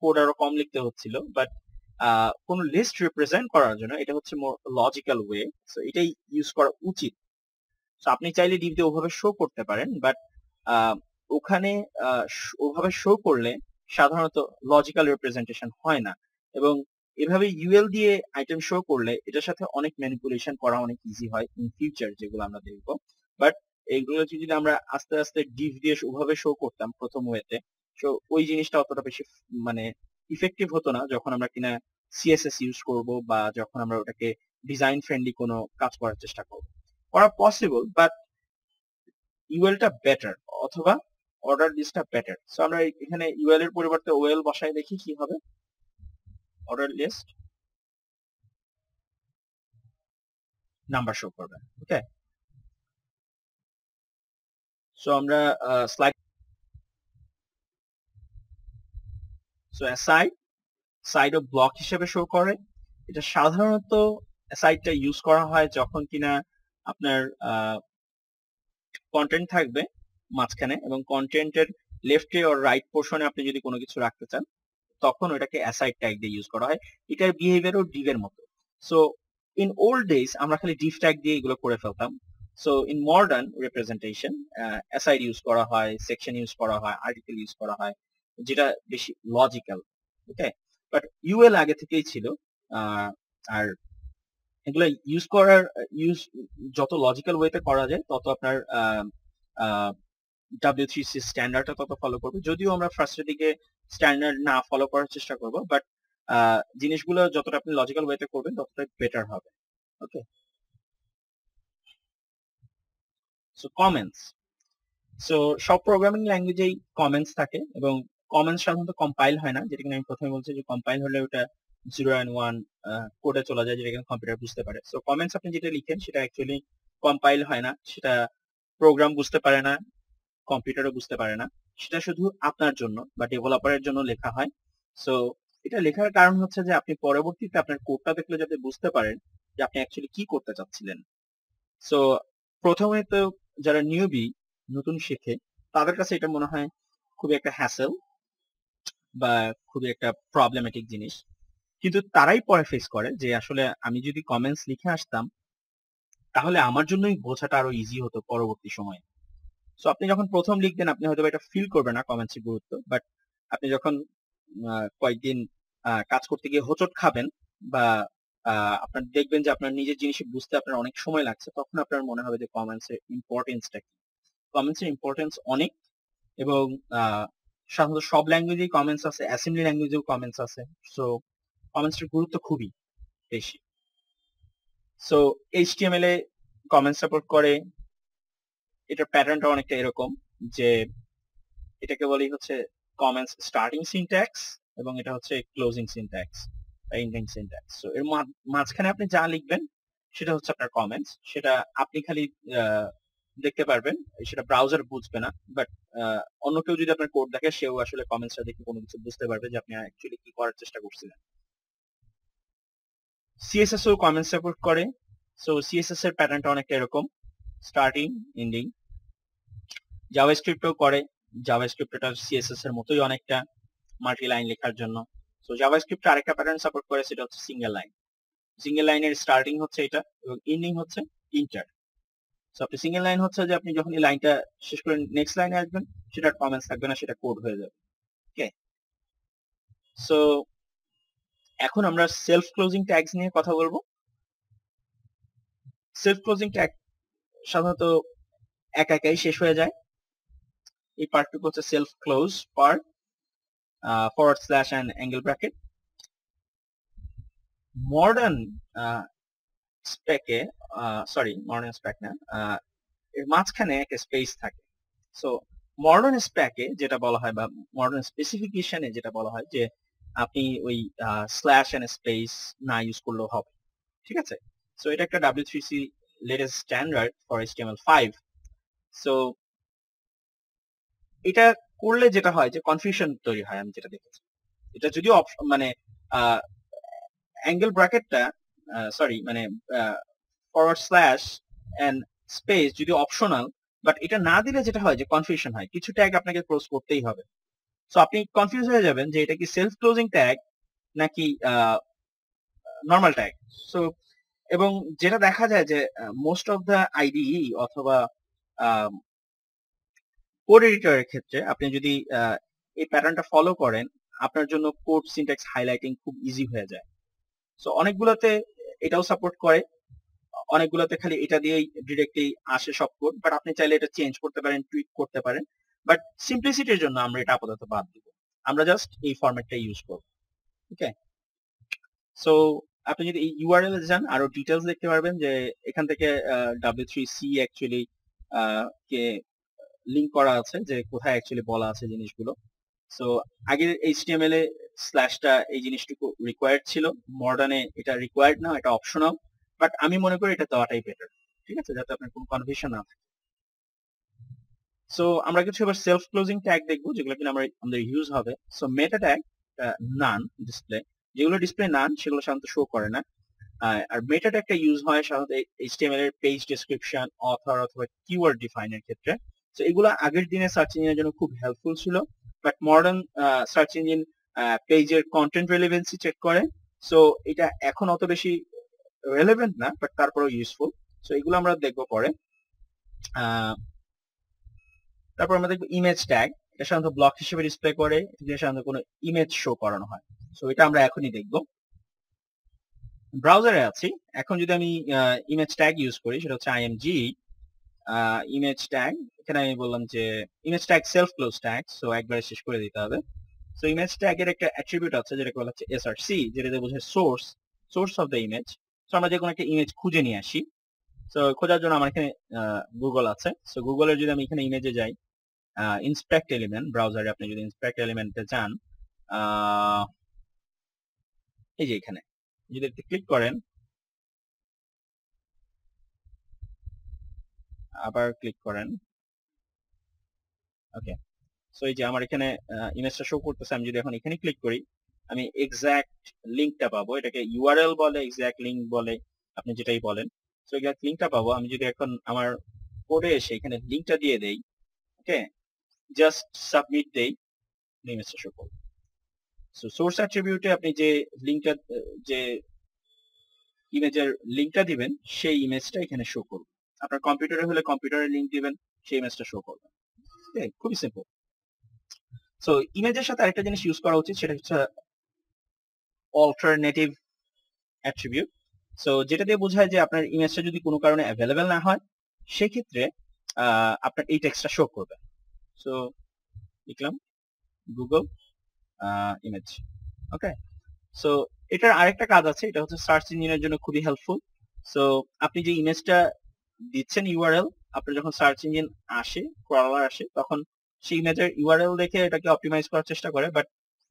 কোড আরো কম লিখতে হচ্ছিল বাট কোন লিস্ট রিপ্রেজেন্ট করার জন্য এটা হচ্ছে মোর লজিক্যাল ওয়ে সো এটাই ইউজ করা উচিত সো আপনি চাইলে ডিপতে ওভাবে শো করতে পারেন বাট ওখানে ওভাবে শো করলে সাধারণত লজিক্যাল রিপ্রেজেন্টেশন হয় না এবং এভাবে ইউএল দিয়ে আইটেম শো করলে এটার সাথে অনেক ম্যানিপুলেশন করা অনেক ইজি হয় ইন ফিউচার যেগুলো আমরা দেখব বাট এগুলো যদি আমরা আস্তে আস্তে ডিভ দিয়ে ওভাবে শো করতাম প্রথম ওয়েতে সো ওই জিনিসটা অতটা বেশি মানে ইফেক্টিভ হতো না যখন আমরা কিনা সিএসএস ইউজ করব বা যখন আমরা ওটাকে ডিজাইন ফ্রেন্ডলি কোনো কাজ করার চেষ্টা করব করা পসিবল বাট ইউএলটা বেটার অথবা অর্ডার লিস্টটা বেটার সো আমরা এখানে ইউএল এর পরিবর্তে ওএল বসাই দেখি কি হবে অর্ডার লিস্ট নাম্বার শো করবে ওকে সো আমরা slide so aside side of block হিসেবে শো করে এটা সাধারণত সাইটটা ইউজ করা হয় যখন কিনা আপনার কন্টেন্ট থাকবে মাঝখানে এবং কন্টেন্টের লেফটে ওর রাইট পোর্শনে আপনি যদি কোনো কিছু রাখতে চান তখন ওটাকে অ্যাসাইড ট্যাগ দিয়ে ইউজ করা হয় এটার বিহেভিয়ারও ডিভের মতো সো ইন ওল্ড ডেজ আমরা খালি ডিভ ট্যাগ দিয়ে এগুলো করে ফেলতাম so in modern representation aside use করা হয় সেকশন ইউজ করা হয় আর্টিকেল ইউজ করা হয় যেটা বেশি লজিক্যাল ওকে বাট ইউএল আগে থেকেই ছিল আর এগুলো ইউজ করার ইউজ যত লজিক্যাল ওয়েতে করা যায় তত আপনার ডাব্লিউ থ্রি সি স্ট্যান্ডার্ডটা তত ফলো করবে যদিও আমরা ফার্স্টের দিকে স্ট্যান্ডার্ড না ফলো করার চেষ্টা করবো বাট জিনিসগুলো যতটা আপনি লজিক্যাল ওয়েতে করবেন ততটাই বেটার হবে ওকে সো কমেন্টস সো সব প্রোগ্রামিং ল্যাঙ্গুয়েজেই কমেন্টস থাকে এবং কমেন্টস সাধারণত কম্পাইল হয় না যেটা আমি প্রথমে বলছি যে কম্পাইল হলে ওটা জিরো অ্যান্ড ওয়ান কোডে চলে যায় যেটা কম্পিউটার বুঝতে পারে সো কমেন্টস আপনি যেটা লিখেন সেটা অ্যাকচুয়ালি কম্পাইল হয় না সেটা প্রোগ্রাম বুঝতে পারে না কম্পিউটারও বুঝতে পারে না সেটা শুধু আপনার জন্য বা ডেভেলপারের জন্য লেখা হয় সো এটা লেখার কারণ হচ্ছে যে আপনি পরবর্তীতে আপনার কোডটা দেখলে যাতে বুঝতে পারেন যে আপনি অ্যাকচুয়ালি কি করতে চাচ্ছিলেন সো প্রথমে তো যারা নিউবি নতুন শিখে তাদের কাছে এটা মনে হয় খুবই একটা হ্যাসেল বা খুবই একটা প্রবলেমেটিক জিনিস কিন্তু তারাই পরে ফেস করে যে আসলে আমি যদি কমেন্টস লিখে আসতাম তাহলে আমার জন্যই বোঝাটা আরো ইজি হতো পরবর্তী সময়ে সো আপনি যখন প্রথম লিখবেন আপনি হয়তো এটা ফিল করবেন না কমেন্টস এর গুরুত্ব বাট আপনি যখন কয়েকদিন কাজ করতে গিয়ে হোচট খাবেন বা আপনার দেখবেন যে আপনার নিজের জিনিস বুঝতে আপনার অনেক সময় লাগছে তখন আপনার মনে হবে যে কমেন্টস এর ইম্পর্টেন্সটা কি কমেন্টস এর ইম্পর্টেন্স অনেক এবং সাধারণত সব ল্যাঙ্গুয়েজেই কমেন্টস আছে অ্যাসেম্বলি ল্যাঙ্গুয়েজেও কমেন্টস আছে সো কমেন্টস এর গুরুত্ব খুবই বেশি সো এইচটিএমএল এ কমেন্ট সাপোর্ট করে এটার প্যাটার্নটা অনেকটা এরকম যে এটাকে বলি হচ্ছে কমেন্টস স্টার্টিং সিনট্যাক্স এবং এটা হচ্ছে ক্লোজিং সিনট্যাক্স ইনলাইন সিনট্যাক্স তো এর মাঝখানে আপনি যা লিখবেন সেটা হচ্ছে আপনার কমেন্টস সেটা আপনি খালি দেখতে পারবেন সেটা ব্রাউজার বুঝবে না বাট অন্য কেউ যদি আপনার কোড দেখে সেও আসলে কমেন্টসটা দেখে কোনো কিছু বুঝতে পারবে যে আপনি অ্যাকচুয়ালি কি করার চেষ্টা করছিলেন সিএসএস ও কমেন্টস সাপোর্ট করে সো সিএসএস এর প্যাটার্নটা অনেকটা এরকম স্টার্টিং এন্ডিং জাভাস্ক্রিপ্টও করে জাভাস্ক্রিপ্টটা সিএসএস এর মতোই অনেকটা মাল্টি লাইন লেখার জন্য সো জাভাস্ক্রিপ্ট আরেকটা প্যাটার্ন সাপোর্ট করে সেটা হচ্ছে সিঙ্গেল লাইন সিঙ্গেল লাইনের স্টার্টিং হচ্ছে এটা এবং এন্ডিং হচ্ছে ইন্টার সো আপনি সিঙ্গেল লাইন হচ্ছে যে আপনি যখন এই লাইনটা শেষ করে নেক্সট লাইনে আসবেন সেটা কমেন্টস থাকবে না সেটা কোড হয়ে যাবে ওকে সো এখন আমরা সেলফ ক্লোজিং ট্যাগস নিয়ে কথা বলবো সেলফ ক্লোজিং ট্যাগ সাধারণত একা একাই শেষ হয়ে যায় এই পার্টটুকু হচ্ছে self close part uh, forward slash and angle bracket modern uh, স্পেকে সরি মডার্ন স্পেক না uh, এর মাঝখানে একটা স্পেস থাকে সো মডার্ন স্পেকে যেটা বলা হয় বা মডার্ন স্পেসিফিকেশনে যেটা বলা হয় যে আপনি ওই স্ল্যাশ এন্ড স্পেস না ইউজ করলেও হবে ঠিক আছে সো এটা একটা W three C latest standard for HTML five so এটা করলে যেটা হয় যে কনফিউশন তৈরি হয় আমি যেটা দেখেছি এটা যদিও মানে অ্যাঙ্গেল ব্র্যাকেটটা সরি মানে ফরওয়ার্ড স্ল্যাশ অ্যান্ড স্পেস যদি অপশনাল বাট এটা না দিলে যেটা হয় যে কনফিউশন হয় কিছু ট্যাগ আপনাকে ক্লোজ করতেই হবে সো আপনি কনফিউজ হয়ে যাবেন যে এটা কি সেলফ ক্লোজিং ট্যাগ নাকি নর্মাল ট্যাগ সো এবং যেটা দেখা যায় যে মোস্ট অফ দ্য আইডি অথবা কোড এডিটরের ক্ষেত্রে আপনি যদি এই প্যাটার্নটা ফলো করেন আপনার জন্য কোড সিনট্যাক্স হাইলাইটিং খুব ইজি হয়ে যায় সো অনেকগুলোতে এটাও সাপোর্ট করে অনেকগুলোতে খালি এটা দিয়েই ডিরেক্টলি আসে সব কোড বাট আপনি চাইলে এটা চেঞ্জ করতে পারেন টুইক করতে পারেন বাট সিম্পলিসিটির জন্য আমরা এটা আপাতত বাদ দিব আমরা জাস্ট এই ফরম্যাটটা ইউজ করব ওকে সো আপনি যদি এই ইউআরএল এ যান আরো ডিটেলস দেখতে পারবেন যে এখান থেকে ডাব্লিউ থ্রি সি অ্যাকচুয়ালি কে লিংক করা আছে যে কোথায় অ্যাকচুয়ালি বলা আছে জিনিসগুলো সো আগের এইচটিএমএল এ স্ল্যাশটা এই জিনিসটুকু রিকোয়ার্ড ছিল মডার্নে এটা রিকোয়ার্ড না এটা অপশনাল বাট আমি মনে করি এটা দেওয়াটাই বেটার ঠিক আছে যাতে আপনার কোনো কনফিউশন না থাকে সো আমরা কিছু এবার সেলফ ক্লোজিং ট্যাগ দেখবো যেগুলো কিনা আমরা আমাদের ইউজ হবে so meta tag none display যেগুলো ডিসপ্লে নান সেগুলো সাধারণত শো করে না আর মেটা ট্যাগটা ইউজ হয় সাধারণত এইচটিএমএল এর পেজ ডেসক্রিপশন অথর অথবা কিওয়ার্ড ডিফাইনের ক্ষেত্রে তো এগুলো আগের দিনে সার্চ ইঞ্জিনের জন্য খুব হেল্পফুল ছিল বাট মডার্ন সার্চ ইঞ্জিন পেজের কন্টেন্ট রেলিভেন্সি চেক করে সো এটা এখন অত বেশি রেলেভেন্ট না বাট তারপরে ইউজফুল সো এগুলো আমরা দেখবো পরে তারপর আমরা দেখবো ইমেজ ট্যাগ এটা সাধারণত ব্লক হিসেবে ডিসপ্লে করে সাধারণত কোনো ইমেজ শো করানো হয় সো এটা আমরা এখনই দেখবো ব্রাউজারে আছি এখন যদি আমি ইমেজ ট্যাগ ইউজ করি সেটা হচ্ছে আইএমজি ইমেজ ট্যাগ এখানে আমি বললাম যে image tag self close tag so একবারে শেষ করে দিতে হবে সো ইমেজ ট্যাগের একটা অ্যাট্রিবিউট আছে যেটা বলা হচ্ছে এসআরসি যেটাতে বোঝায় source source of the image so আমরা যে কোনো একটা ইমেজ খুঁজে নিয়ে আসি সো খোঁজার জন্য আমার এখানে গুগল আছে সো গুগলের যদি আমি এখানে ইমেজে যাই ইন্সপেক্ট এলিমেন্ট ব্রাউজারে আপনি যদি ইন্সপেক্ট এলিমেন্টে যান এই যে এখানে যদি ক্লিক করেন আবার ক্লিক করেন ওকে সো এই যে আমার এখানে ইমেজটা শো করতেছে আমি যদি এখন এখানে ক্লিক করি আমি এক্সাক্ট লিঙ্কটা পাবো এটাকে ইউআরএল বলে এক্সাক্ট লিঙ্ক বলে আপনি যেটাই বলেন সো এক্সাক্ট লিঙ্কটা পাবো আমি যদি এখন আমার কোডে এসে এখানে লিঙ্কটা দিয়ে দেই ওকে জাস্ট সাবমিট দেই ইমেজটা শো করবো সো সোর্স অ্যাট্রিবিউটে আপনি যে লিঙ্কটা যে ইমেজের লিঙ্কটা দিবেন সেই ইমেজটা এখানে শো করবে আপনার কম্পিউটারে হলে কম্পিউটারে লিংক দিবেন সেই ইমেজটা শো করবে খুবই সিম্পল সো ইমেজের সাথে আরেকটা জিনিস ইউজ করা উচিত সেটা হচ্ছে অল্টারনেটিভ অ্যাট্রিবিউট সো যেটা দিয়ে বোঝায় যে আপনার ইমেজটা যদি কোনো কারণে অ্যাভেলেবেল না হয় সেক্ষেত্রে আপনার এই টেক্সটটা শো করবে সো লিখলাম গুগল ইমেজ ওকে সো এটার আরেকটা কাজ আছে এটা হচ্ছে সার্চ ইঞ্জিনের জন্য খুবই হেল্পফুল সো আপনি যে ইমেজটা দিচ্ছেন ইউআরএল আপনি যখন সার্চ ইঞ্জিন আসে ক্রলার আসে তখন সেই ইমেজের ইউআরএল দেখে এটাকে অপটিমাইজ করার চেষ্টা করে বাট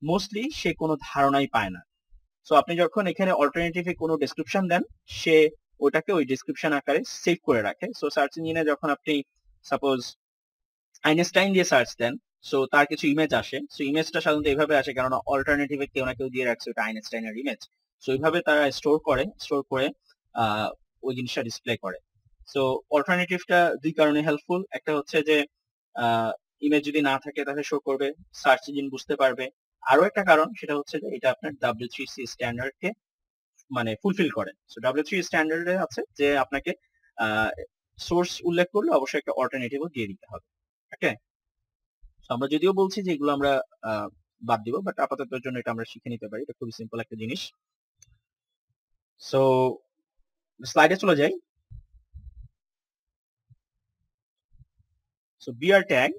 মোস্টলি সে কোনো ধারণাই পায় না সো আপনি যখন এখানে অল্টারনেটিভে কোনো ডেসক্রিপশন দেন সে ওটাকে ওই ডিসক্রিপশন আকারে সেভ করে রাখে সো সার্চ ইঞ্জিনে যখন আপনি সাপোজ আইনস্টাইন দিয়ে সার্চ দেন সো তার কিছু ইমেজ আসে সো ইমেজটা সাধারণত এইভাবে আসে কারণ অল্টারনেটিভে কেউ না কেউ দিয়ে রাখছে ওটা আইনস্টাইনের ইমেজ সো এইভাবে তারা স্টোর করে স্টোর করে ওই জিনিসটা ডিসপ্লে করে সো অল্টারনেটিভটা দুই কারণে হেল্পফুল একটা হচ্ছে যে ইমেজ যদি না থাকে তাহলে শো করবে সার্চ ইঞ্জিন বুঝতে পারবে আরো একটা কারণ সেটা হচ্ছে যে এটা আপনার ডাব্লিউ থ্রি সি স্ট্যান্ডার্ডকে মানে ফুলফিল করে সো ডাব্লিউ থ্রি স্ট্যান্ডার্ডে আছে যে আপনাকে সোর্স উল্লেখ করলে অবশ্যই একটা অল্টারনেটিভও দিয়ে দিতে হবে ওকে আমরা যদিও বলছি যে এগুলো আমরা বাদ দিব বাট আপাতত জন্য এটা আমরা শিখে নিতে পারি এটা খুবই সিম্পল একটা জিনিস সো স্লাইডে চলে যাই So BR tag,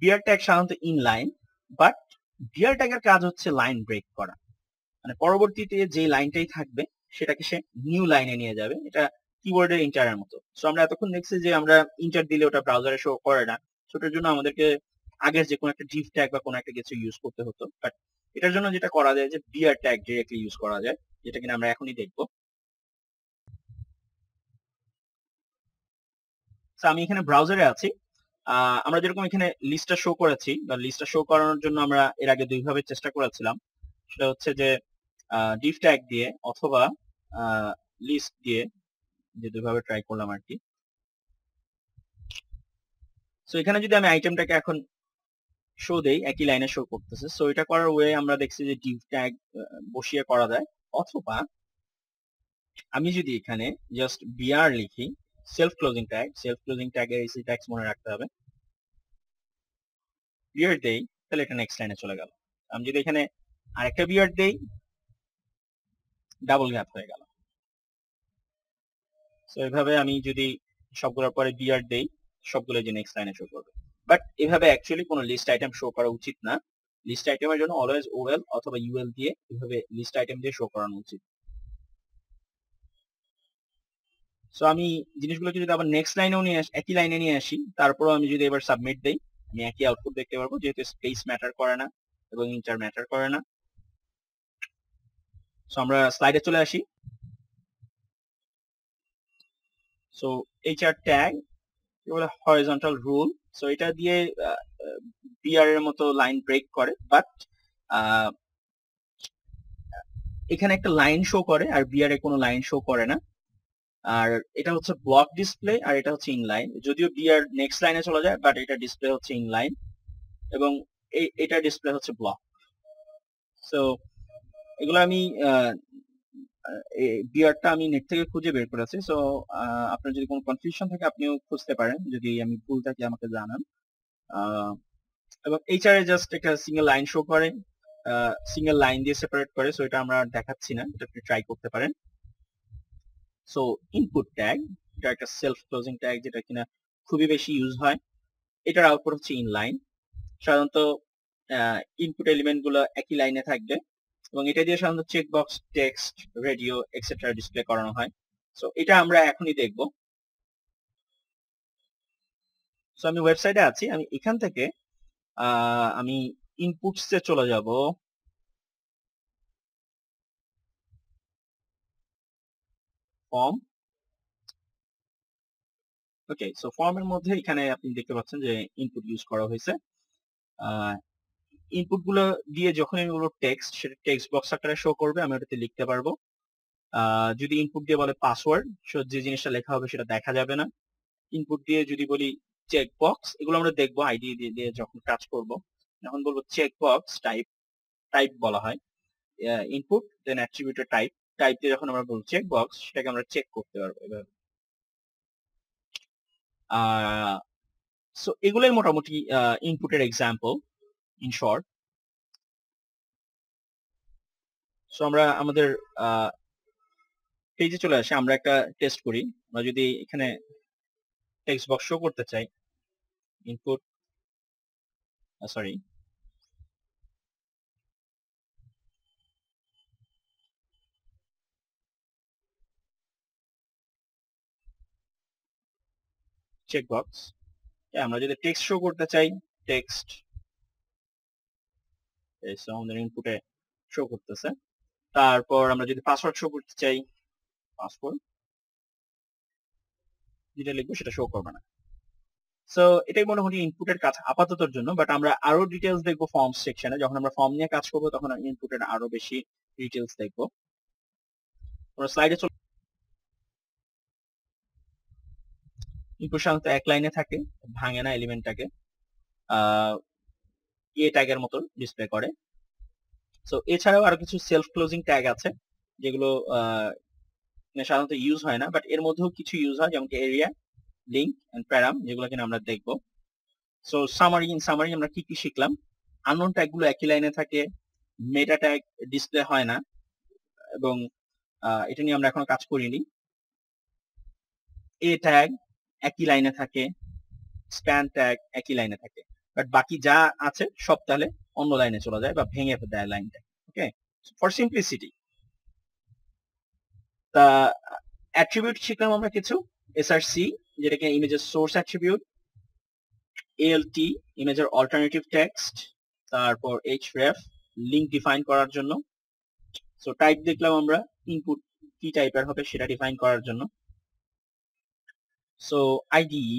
BR tag সাধারণত ইনলাইন but BR tag এর কাজ হচ্ছে লাইন ব্রেক করা মানে পরবর্তীতে যে লাইনটাই থাকবে সেটাকে সে নিউ লাইনে নিয়ে যাবে এটা কিবোর্ডের ইন্টারের মতো সো আমরা এতক্ষণ দেখছি যে আমরা ইন্টার দিলে ওটা ব্রাউজারে শো করে না সেটার জন্য আমাদেরকে আগের যে কোনো একটা ডিভ ট্যাগ বা কোনো একটা কিছু ইউজ করতে হতো বাট এটার জন্য যেটা করা যায় যে বিআর ট্যাগ ডিরেক্টলি ইউজ করা যায় যেটা কিনা আমরা এখনই দেখবো আমি এখানে ব্রাউজারে আছি আমরা যেরকম এখানে লিস্টটা শো করেছি বা লিস্টটা শো করানোর জন্য আমরা এর আগে দুইভাবে চেষ্টা করেছিলাম সেটা হচ্ছে যে ডিফ ট্যাগ দিয়ে অথবা লিস্ট দিয়ে যে দুইভাবে ট্রাই করলাম আর কি সো এখানে যদি আমি আইটেমটাকে এখন শো দেই একই লাইনে শো করতেছে সো এটা করার ওয়ে আমরা দেখছি যে ডিফ ট্যাগ বসিয়ে করা যায় অথবা আমি যদি এখানে জাস্ট বিআর লিখি self closing tag self closing ট্যাগের এই সিনট্যাক্স মনে রাখতে হবে বিয়ার দেই তাহলে এটা নেক্সট লাইনে চলে গেল আমি যদি এখানে আরেকটা বিয়ার দেই ডাবল গ্যাপ হয়ে গেল তো এভাবে আমি যদি সবগুলোর পরে বিয়ার দেই সবগুলো যে নেক্সট লাইনে শো করবে বাট এভাবে অ্যাকচুয়ালি কোনো লিস্ট আইটেম শো করা উচিত না লিস্ট আইটেমের জন্য অলওয়েজ ওএল অথবা ইউএল দিয়ে এভাবে লিস্ট আইটেম দিয়ে শো করানো উচিত সো আমি জিনিসগুলোকে যদি আবার নেক্সট লাইনেও নিয়ে আসি একই লাইনে নিয়ে আসি তারপরও আমি যদি এবার সাবমিট দেই আমি একই আউটপুট দেখতে পারবো যেহেতু স্পেস ম্যাটার করে না এবং ইন্টার ম্যাটার করে না সো আমরা স্লাইডে চলে আসি সো আর ট্যাগ বলে হরিজন্টাল রুল সো এটা দিয়ে বিআর এর মতো লাইন ব্রেক করে বাট এখানে একটা লাইন শো করে আর বিআর এ কোনো লাইন শো করে না আর এটা হচ্ছে ব্লক ডিসপ্লে আর এটা হচ্ছে ইনলাইন যদিও বিয়ার নেক্সট লাইনে চলে যায় বাট এটা ডিসপ্লে হচ্ছে ইনলাইন এবং এটা ডিসপ্লে হচ্ছে ব্লক সো এগুলো আমি বিয়ারটা আমি নেট থেকে খুঁজে বের করেছি সো আপনার যদি কোনো কনফিউশন থাকে আপনিও খুঁজতে পারেন যদি আমি ভুল থাকি আমাকে জানান এবং এইচআর এ জাস্ট একটা সিঙ্গেল লাইন শো করে সিঙ্গেল লাইন দিয়ে সেপারেট করে সো এটা আমরা দেখাচ্ছি না এটা আপনি ট্রাই করতে পারেন সো ইনপুট ট্যাগ এটা একটা সেলফ ক্লোজিং ট্যাগ যেটা কিনা খুবই বেশি ইউজ হয় এটার আউটপুট হচ্ছে ইনলাইন সাধারণত ইনপুট এলিমেন্টগুলো একই লাইনে থাকবে এবং এটা দিয়ে সাধারণত checkbox text radio extra display করানো হয় সো এটা আমরা এখনই দেখব সো আমি ওয়েবসাইটে আছি আমি এখান থেকে আমি ইনপুটসে চলে যাব ফর্ম ওকে সো ফর্মের মধ্যে এখানে আপনি দেখতে পাচ্ছেন যে ইনপুট ইউজ করা হয়েছে ইনপুট গুলো দিয়ে যখন আমি বলবো টেক্সট সেটা টেক্সট বক্স আকারে শো করবে আমি ওটাতে লিখতে পারবো যদি ইনপুট দিয়ে বলে পাসওয়ার্ড সো যে জিনিসটা লেখা হবে সেটা দেখা যাবে না ইনপুট দিয়ে যদি বলি চেক বক্স এগুলো আমরা দেখবো আইডি দিয়ে যখন কাজ করব যখন বলবো চেক বক্স টাইপ টাইপ বলা হয় ইনপুট দেন অ্যাট্রিবিউটের টাইপ টাইপ দিয়ে যখন আমরা বলব চেক বক্স সেটাকে আমরা চেক করতে পারবো এভাবে সো এগুলোই মোটামুটি ইনপুটের এক্সাম্পল ইন শর্ট সো আমরা আমাদের পেজে চলে আসে আমরা একটা টেস্ট করি আমরা যদি এখানে টেক্সট বক্স শো করতে চাই ইনপুট সরি চেকবক্স আমরা যদি টেক্সট শো করতে চাই টেক্সট আমাদের ইনপুটে শো করতেছে তারপর আমরা যদি পাসওয়ার্ড শো করতে চাই পাসওয়ার্ড যেটা লিখবো সেটা শো করবে না সো এটাই মনে মোটামুটি ইনপুটের কাজ আপাততর জন্য বাট আমরা আরো ডিটেলস দেখবো ফর্ম সেকশনে যখন আমরা ফর্ম নিয়ে কাজ করবো তখন ইনপুটের আরো বেশি ডিটেলস দেখবো আমরা চলে ইনপুট সাধারণত এক লাইনে থাকে ভাঙে না এলিমেন্টটাকে এ ট্যাগের মতন ডিসপ্লে করে সো এছাড়াও আরো কিছু সেলফ ক্লোজিং ট্যাগ আছে যেগুলো মানে সাধারণত ইউজ হয় না বাট এর মধ্যেও কিছু ইউজ হয় যেমন এরিয়া লিঙ্ক অ্যান্ড প্যারাম যেগুলো কিনা আমরা দেখবো সো সামারি ইন সামারি আমরা কি কি শিখলাম আননোন ট্যাগগুলো একই লাইনে থাকে মেটা ট্যাগ ডিসপ্লে হয় না এবং এটা নিয়ে আমরা এখনো কাজ করিনি এ ট্যাগ একই লাইনে থাকে স্প্যান ট্যাগ একই লাইনে থাকে বাট বাকি যা আছে সব তাহলে অন্য লাইনে চলে যায় বা ভেঙে দেয় লাইনটা ওকে ফর সিম্পলিসিটি তা অ্যাট্রিবিউট শিখলাম আমরা কিছু এসআরসি যেটাকে ইমেজের সোর্স অ্যাট্রিবিউট এলটি ইমেজের অল্টারনেটিভ টেক্সট তারপর এইচরেফ লিঙ্ক ডিফাইন করার জন্য সো টাইপ দেখলাম আমরা ইনপুট কি টাইপের হবে সেটা ডিফাইন করার জন্য সো আইডিই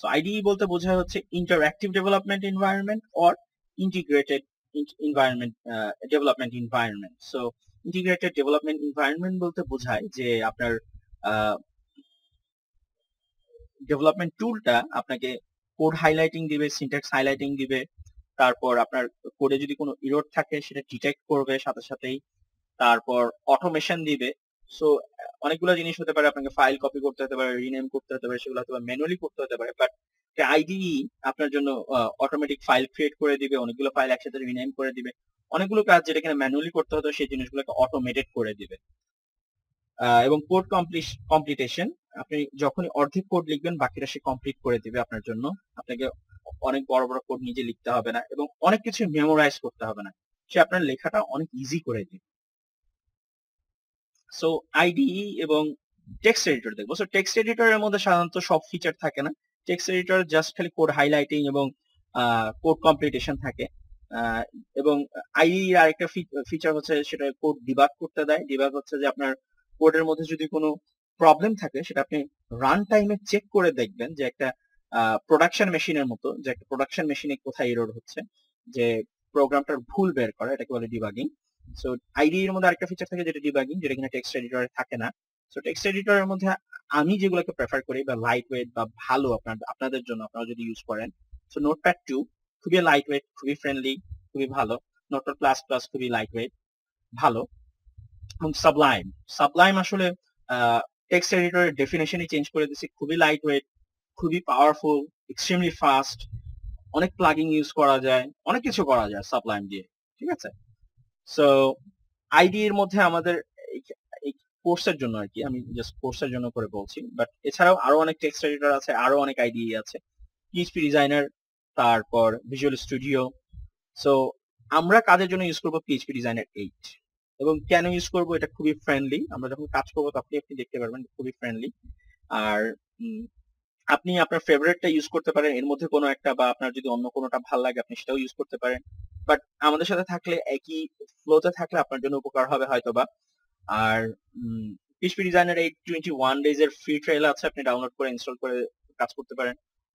সো আইডিই বলতে বোঝায় হচ্ছে interactive development environment or integrated environment development environment so integrated development environment বলতে বোঝায় যে আপনার ডেভেলপমেন্ট uh, টুলটা আপনাকে কোড হাইলাইটিং দিবে সিনট্যাক্স হাইলাইটিং দিবে তারপর আপনার কোডে যদি কোনো ইরোড থাকে সেটা ডিটেক্ট করবে সাথে সাথেই তারপর অটোমেশন দিবে সো অনেকগুলো জিনিস হতে পারে আপনাকে ফাইল কপি করতে হতে পারে রিনেম করতে হতে পারে সেগুলো হতে ম্যানুয়ালি করতে হতে পারে বাট আইডি আপনার জন্য অটোমেটিক ফাইল ক্রিয়েট করে দিবে অনেকগুলো ফাইল একসাথে রিনেম করে দিবে অনেকগুলো কাজ যেটা কিনা ম্যানুয়ালি করতে হতো সেই জিনিসগুলোকে অটোমেটেড করে দিবে এবং কোড কমপ্লিশ কমপ্লিটেশন আপনি যখনই অর্ধেক কোড লিখবেন বাকিটা সে কমপ্লিট করে দিবে আপনার জন্য আপনাকে অনেক বড় বড় কোড নিজে লিখতে হবে না এবং অনেক কিছু মেমোরাইজ করতে হবে না সে আপনার লেখাটা অনেক ইজি করে দিবে সো আইডি e এবং টেক্সট এডিটর দেখবো সো টেক্সট এডিটরের মধ্যে সাধারণত সব ফিচার থাকে না টেক্সট এডিটর জাস্ট খালি কোড হাইলাইটিং এবং কোড কমপ্লিটেশন থাকে এবং আইডি e আরেকটা ফিচার হচ্ছে সেটা কোড ডিবাগ করতে দেয় ডিবাগ হচ্ছে যে আপনার কোডের মধ্যে যদি কোনো প্রবলেম থাকে সেটা আপনি রান টাইমে চেক করে দেখবেন যে একটা প্রোডাকশন মেশিনের মতো যে একটা প্রোডাকশন মেশিনে কোথায় এরর হচ্ছে যে প্রোগ্রামটার ভুল বের করা এটাকে বলে ডিবাগিং সো আইডি এর মধ্যে আরেকটা ফিচার থাকে যেটা ডিবাগিং যেটা কিনা টেক্সট এডিটরে থাকে না সো টেক্সট এডিটরের মধ্যে আমি যেগুলোকে প্রেফার করি বা লাইট ওয়েট বা ভালো আপনার আপনাদের জন্য আপনারা যদি ইউজ করেন সো নোটপ্যাড টু খুবই লাইট ওয়েট খুবই ফ্রেন্ডলি খুবই ভালো নোটপ্যাড প্লাস প্লাস খুবই লাইট ওয়েট ভালো এবং সাবলাইম সাবলাইম আসলে টেক্সট এডিটরের ডেফিনেশনই চেঞ্জ করে দিয়েছি খুবই লাইট ওয়েট খুবই পাওয়ারফুল এক্সট্রিমলি ফাস্ট অনেক প্লাগিং ইউজ করা যায় অনেক কিছু করা যায় সাবলাইম দিয়ে ঠিক আছে সো আইডি এর মধ্যে আমাদের কোর্সের জন্য আর কি আমি জাস্ট কোর্সের জন্য করে বলছি বাট এছাড়াও আরো অনেক টেক্সট এডিটর আছে আরো অনেক আইডি আছে পিএইচপি ডিজাইনার তারপর ভিজুয়াল স্টুডিও সো আমরা কাজের জন্য ইউজ করবো পিএইচপি ডিজাইনার এইট এবং কেন ইউজ করবো এটা খুবই ফ্রেন্ডলি আমরা যখন কাজ করবো তখনই আপনি দেখতে পারবেন খুবই ফ্রেন্ডলি আর আপনি আপনার ফেভারিটটা ইউজ করতে পারেন এর মধ্যে কোনো একটা বা আপনার যদি অন্য কোনোটা ভাল লাগে আপনি সেটাও ইউজ করতে পারেন বাট আমাদের সাথে থাকলে একই ফ্লোতে থাকলে আপনার জন্য উপকার হবে হয়তো বা আর পিসপি ডিজাইনের এই টোয়েন্টি ওয়ান ডেজ এর ফ্রি ট্রায়াল আছে আপনি ডাউনলোড করে ইনস্টল করে কাজ করতে পারেন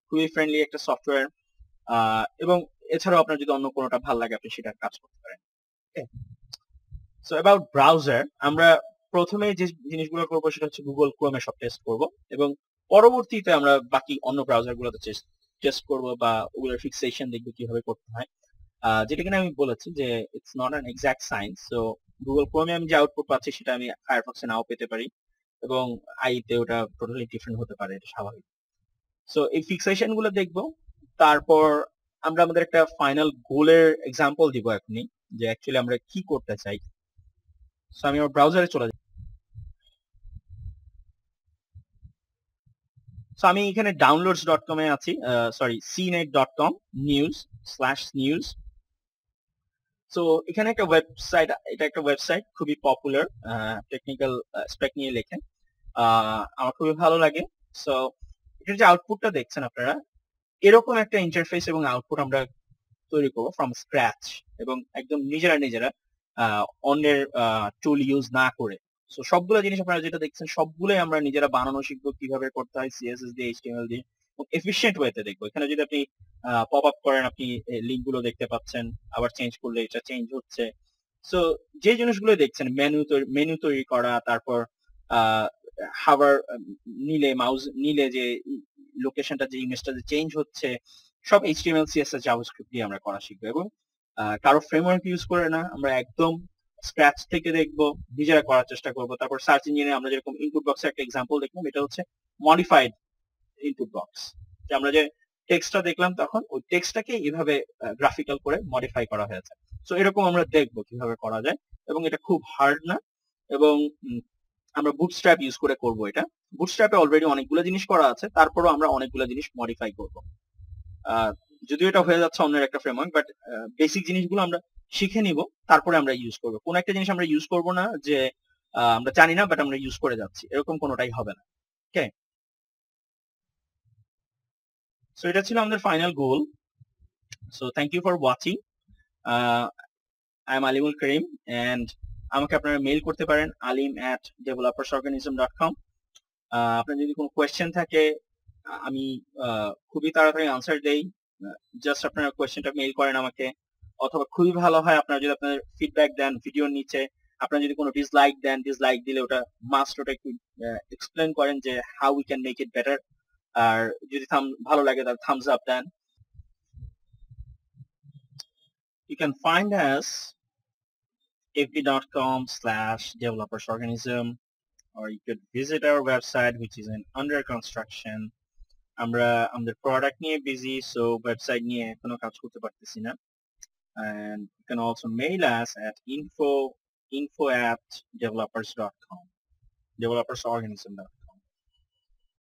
খুবই ফ্রেন্ডলি একটা সফটওয়্যার এবং এছাড়াও আপনার যদি অন্য কোনোটা ভাল লাগে আপনি সেটা কাজ করতে পারেন সো অ্যাবাউট ব্রাউজার আমরা প্রথমে যে জিনিসগুলো করবো সেটা হচ্ছে গুগল ক্রোমে সব টেস্ট করবো এবং পরবর্তীতে আমরা বাকি অন্য ব্রাউজার গুলোতে টেস্ট করব বা ওগুলোর ফিক্সেশন দেখবো কিভাবে করতে হয় যেটা কিনা আমি বলেছি যে it's not an exact science so Google ক্রোমে আমি যে আউটপুট পাচ্ছি সেটা আমি ফায়ারফক্সে নাও পেতে পারি এবং আইতে ওটা টোটালি ডিফারেন্ট হতে পারে এটা স্বাভাবিক সো এই ফিক্সেশন গুলো দেখবো তারপর আমরা আমাদের একটা ফাইনাল গোলের এক্সাম্পল দিব এখনই যে অ্যাকচুয়ালি আমরা কি করতে চাই সো আমি আমার ব্রাউজারে চলে যাই সো আমি এখানে ডাউনলোডস ডট কমে আছি sorry CNET dot com news slash news so এখানে একটা ওয়েবসাইট এটা একটা ওয়েবসাইট খুবই পপুলার টেকনিক্যাল স্পেক নিয়ে লেখে আমার খুবই ভালো লাগে সো এটার যে আউটপুটটা দেখছেন আপনারা এরকম একটা ইন্টারফেস এবং আউটপুট আমরা তৈরি করবো ফ্রম স্ক্র্যাচ এবং একদম নিজেরা নিজেরা অন্যের টুল ইউজ না করে সো সবগুলো জিনিস আপনারা যেটা দেখছেন সবগুলোই আমরা নিজেরা বানানো শিখবো কিভাবে করতে হয় সিএসএস দিয়ে এইচটিএমএল দিয়ে এফিশিয়েন্ট ওয়েতে দেখবো এখানে যদি আপনি পপ আপ করেন আপনি লিঙ্ক গুলো দেখতে পাচ্ছেন আবার চেঞ্জ করলে এটা চেঞ্জ হচ্ছে সো যে জিনিসগুলো দেখছেন মেনু মেনু তৈরি করা তারপর হাওয়ার নিলে মাউস নিলে যে লোকেশনটা যে ইমেজটা যে চেঞ্জ হচ্ছে সব এইচটিএমএল সিএসএস জাভাস্ক্রিপ্ট দিয়ে আমরা করা শিখবো এবং কারো ফ্রেমওয়ার্ক ইউজ করে না আমরা একদম স্ক্র্যাচ থেকে দেখবো নিজেরা করার চেষ্টা করব তারপর সার্চ ইঞ্জিনে আমরা যেরকম ইনপুট বক্সের একটা এক্সাম্পল দেখলাম এটা হচ্ছে মডিফাইড ইনপুট বক্স যে আমরা যে টেক্সটটা দেখলাম তখন ওই টেক্সটটাকে এইভাবে গ্রাফিক্যাল করে মডিফাই করা হয়েছে সো এরকম আমরা দেখব কিভাবে করা যায় এবং এটা খুব হার্ড না এবং আমরা বুটস্ট্র্যাপ ইউজ করে করব এটা বুটস্ট্র্যাপে অলরেডি অনেকগুলো জিনিস করা আছে তারপরও আমরা অনেকগুলো জিনিস মডিফাই করব যদিও এটা হয়ে যাচ্ছে অন্যের একটা ফ্রেমওয়ার্ক বাট বেসিক জিনিসগুলো আমরা শিখে নিব তারপরে আমরা ইউজ করব কোন একটা জিনিস আমরা ইউজ করব না যে আমরা জানি না বাট আমরা ইউজ করে যাচ্ছি এরকম কোনোটাই হবে না ওকে সো এটা ছিল আমাদের final goal so thank you for watching I am Alimul Karim and আমাকে আপনারা মেইল করতে পারেন Alim at developers organism dot com আপনার যদি কোনো কোয়েশ্চেন থাকে আমি uh, খুবই তাড়াতাড়ি আনসার দেই জাস্ট uh, আপনারা কোয়েশ্চেনটা মেইল করেন আমাকে অথবা খুবই ভালো হয় আপনারা যদি আপনার ফিডব্যাক দেন ভিডিওর নিচে আপনারা যদি কোনো ডিসলাইক দেন ডিসলাইক দিলে ওটা মাস্ট ওটা একটু এক্সপ্লেন করেন যে how we can make it better আর যদি থাম ভালো লাগে তাহলে থামস আপ দেন you can find us fb.com slash developers organism or you could visit our website which is in under construction আমরা আমাদের প্রোডাক্ট নিয়ে বিজি সো ওয়েবসাইট নিয়ে এখনো কাজ করতে পারতেছি না and you can also mail us at info info at developers.com developers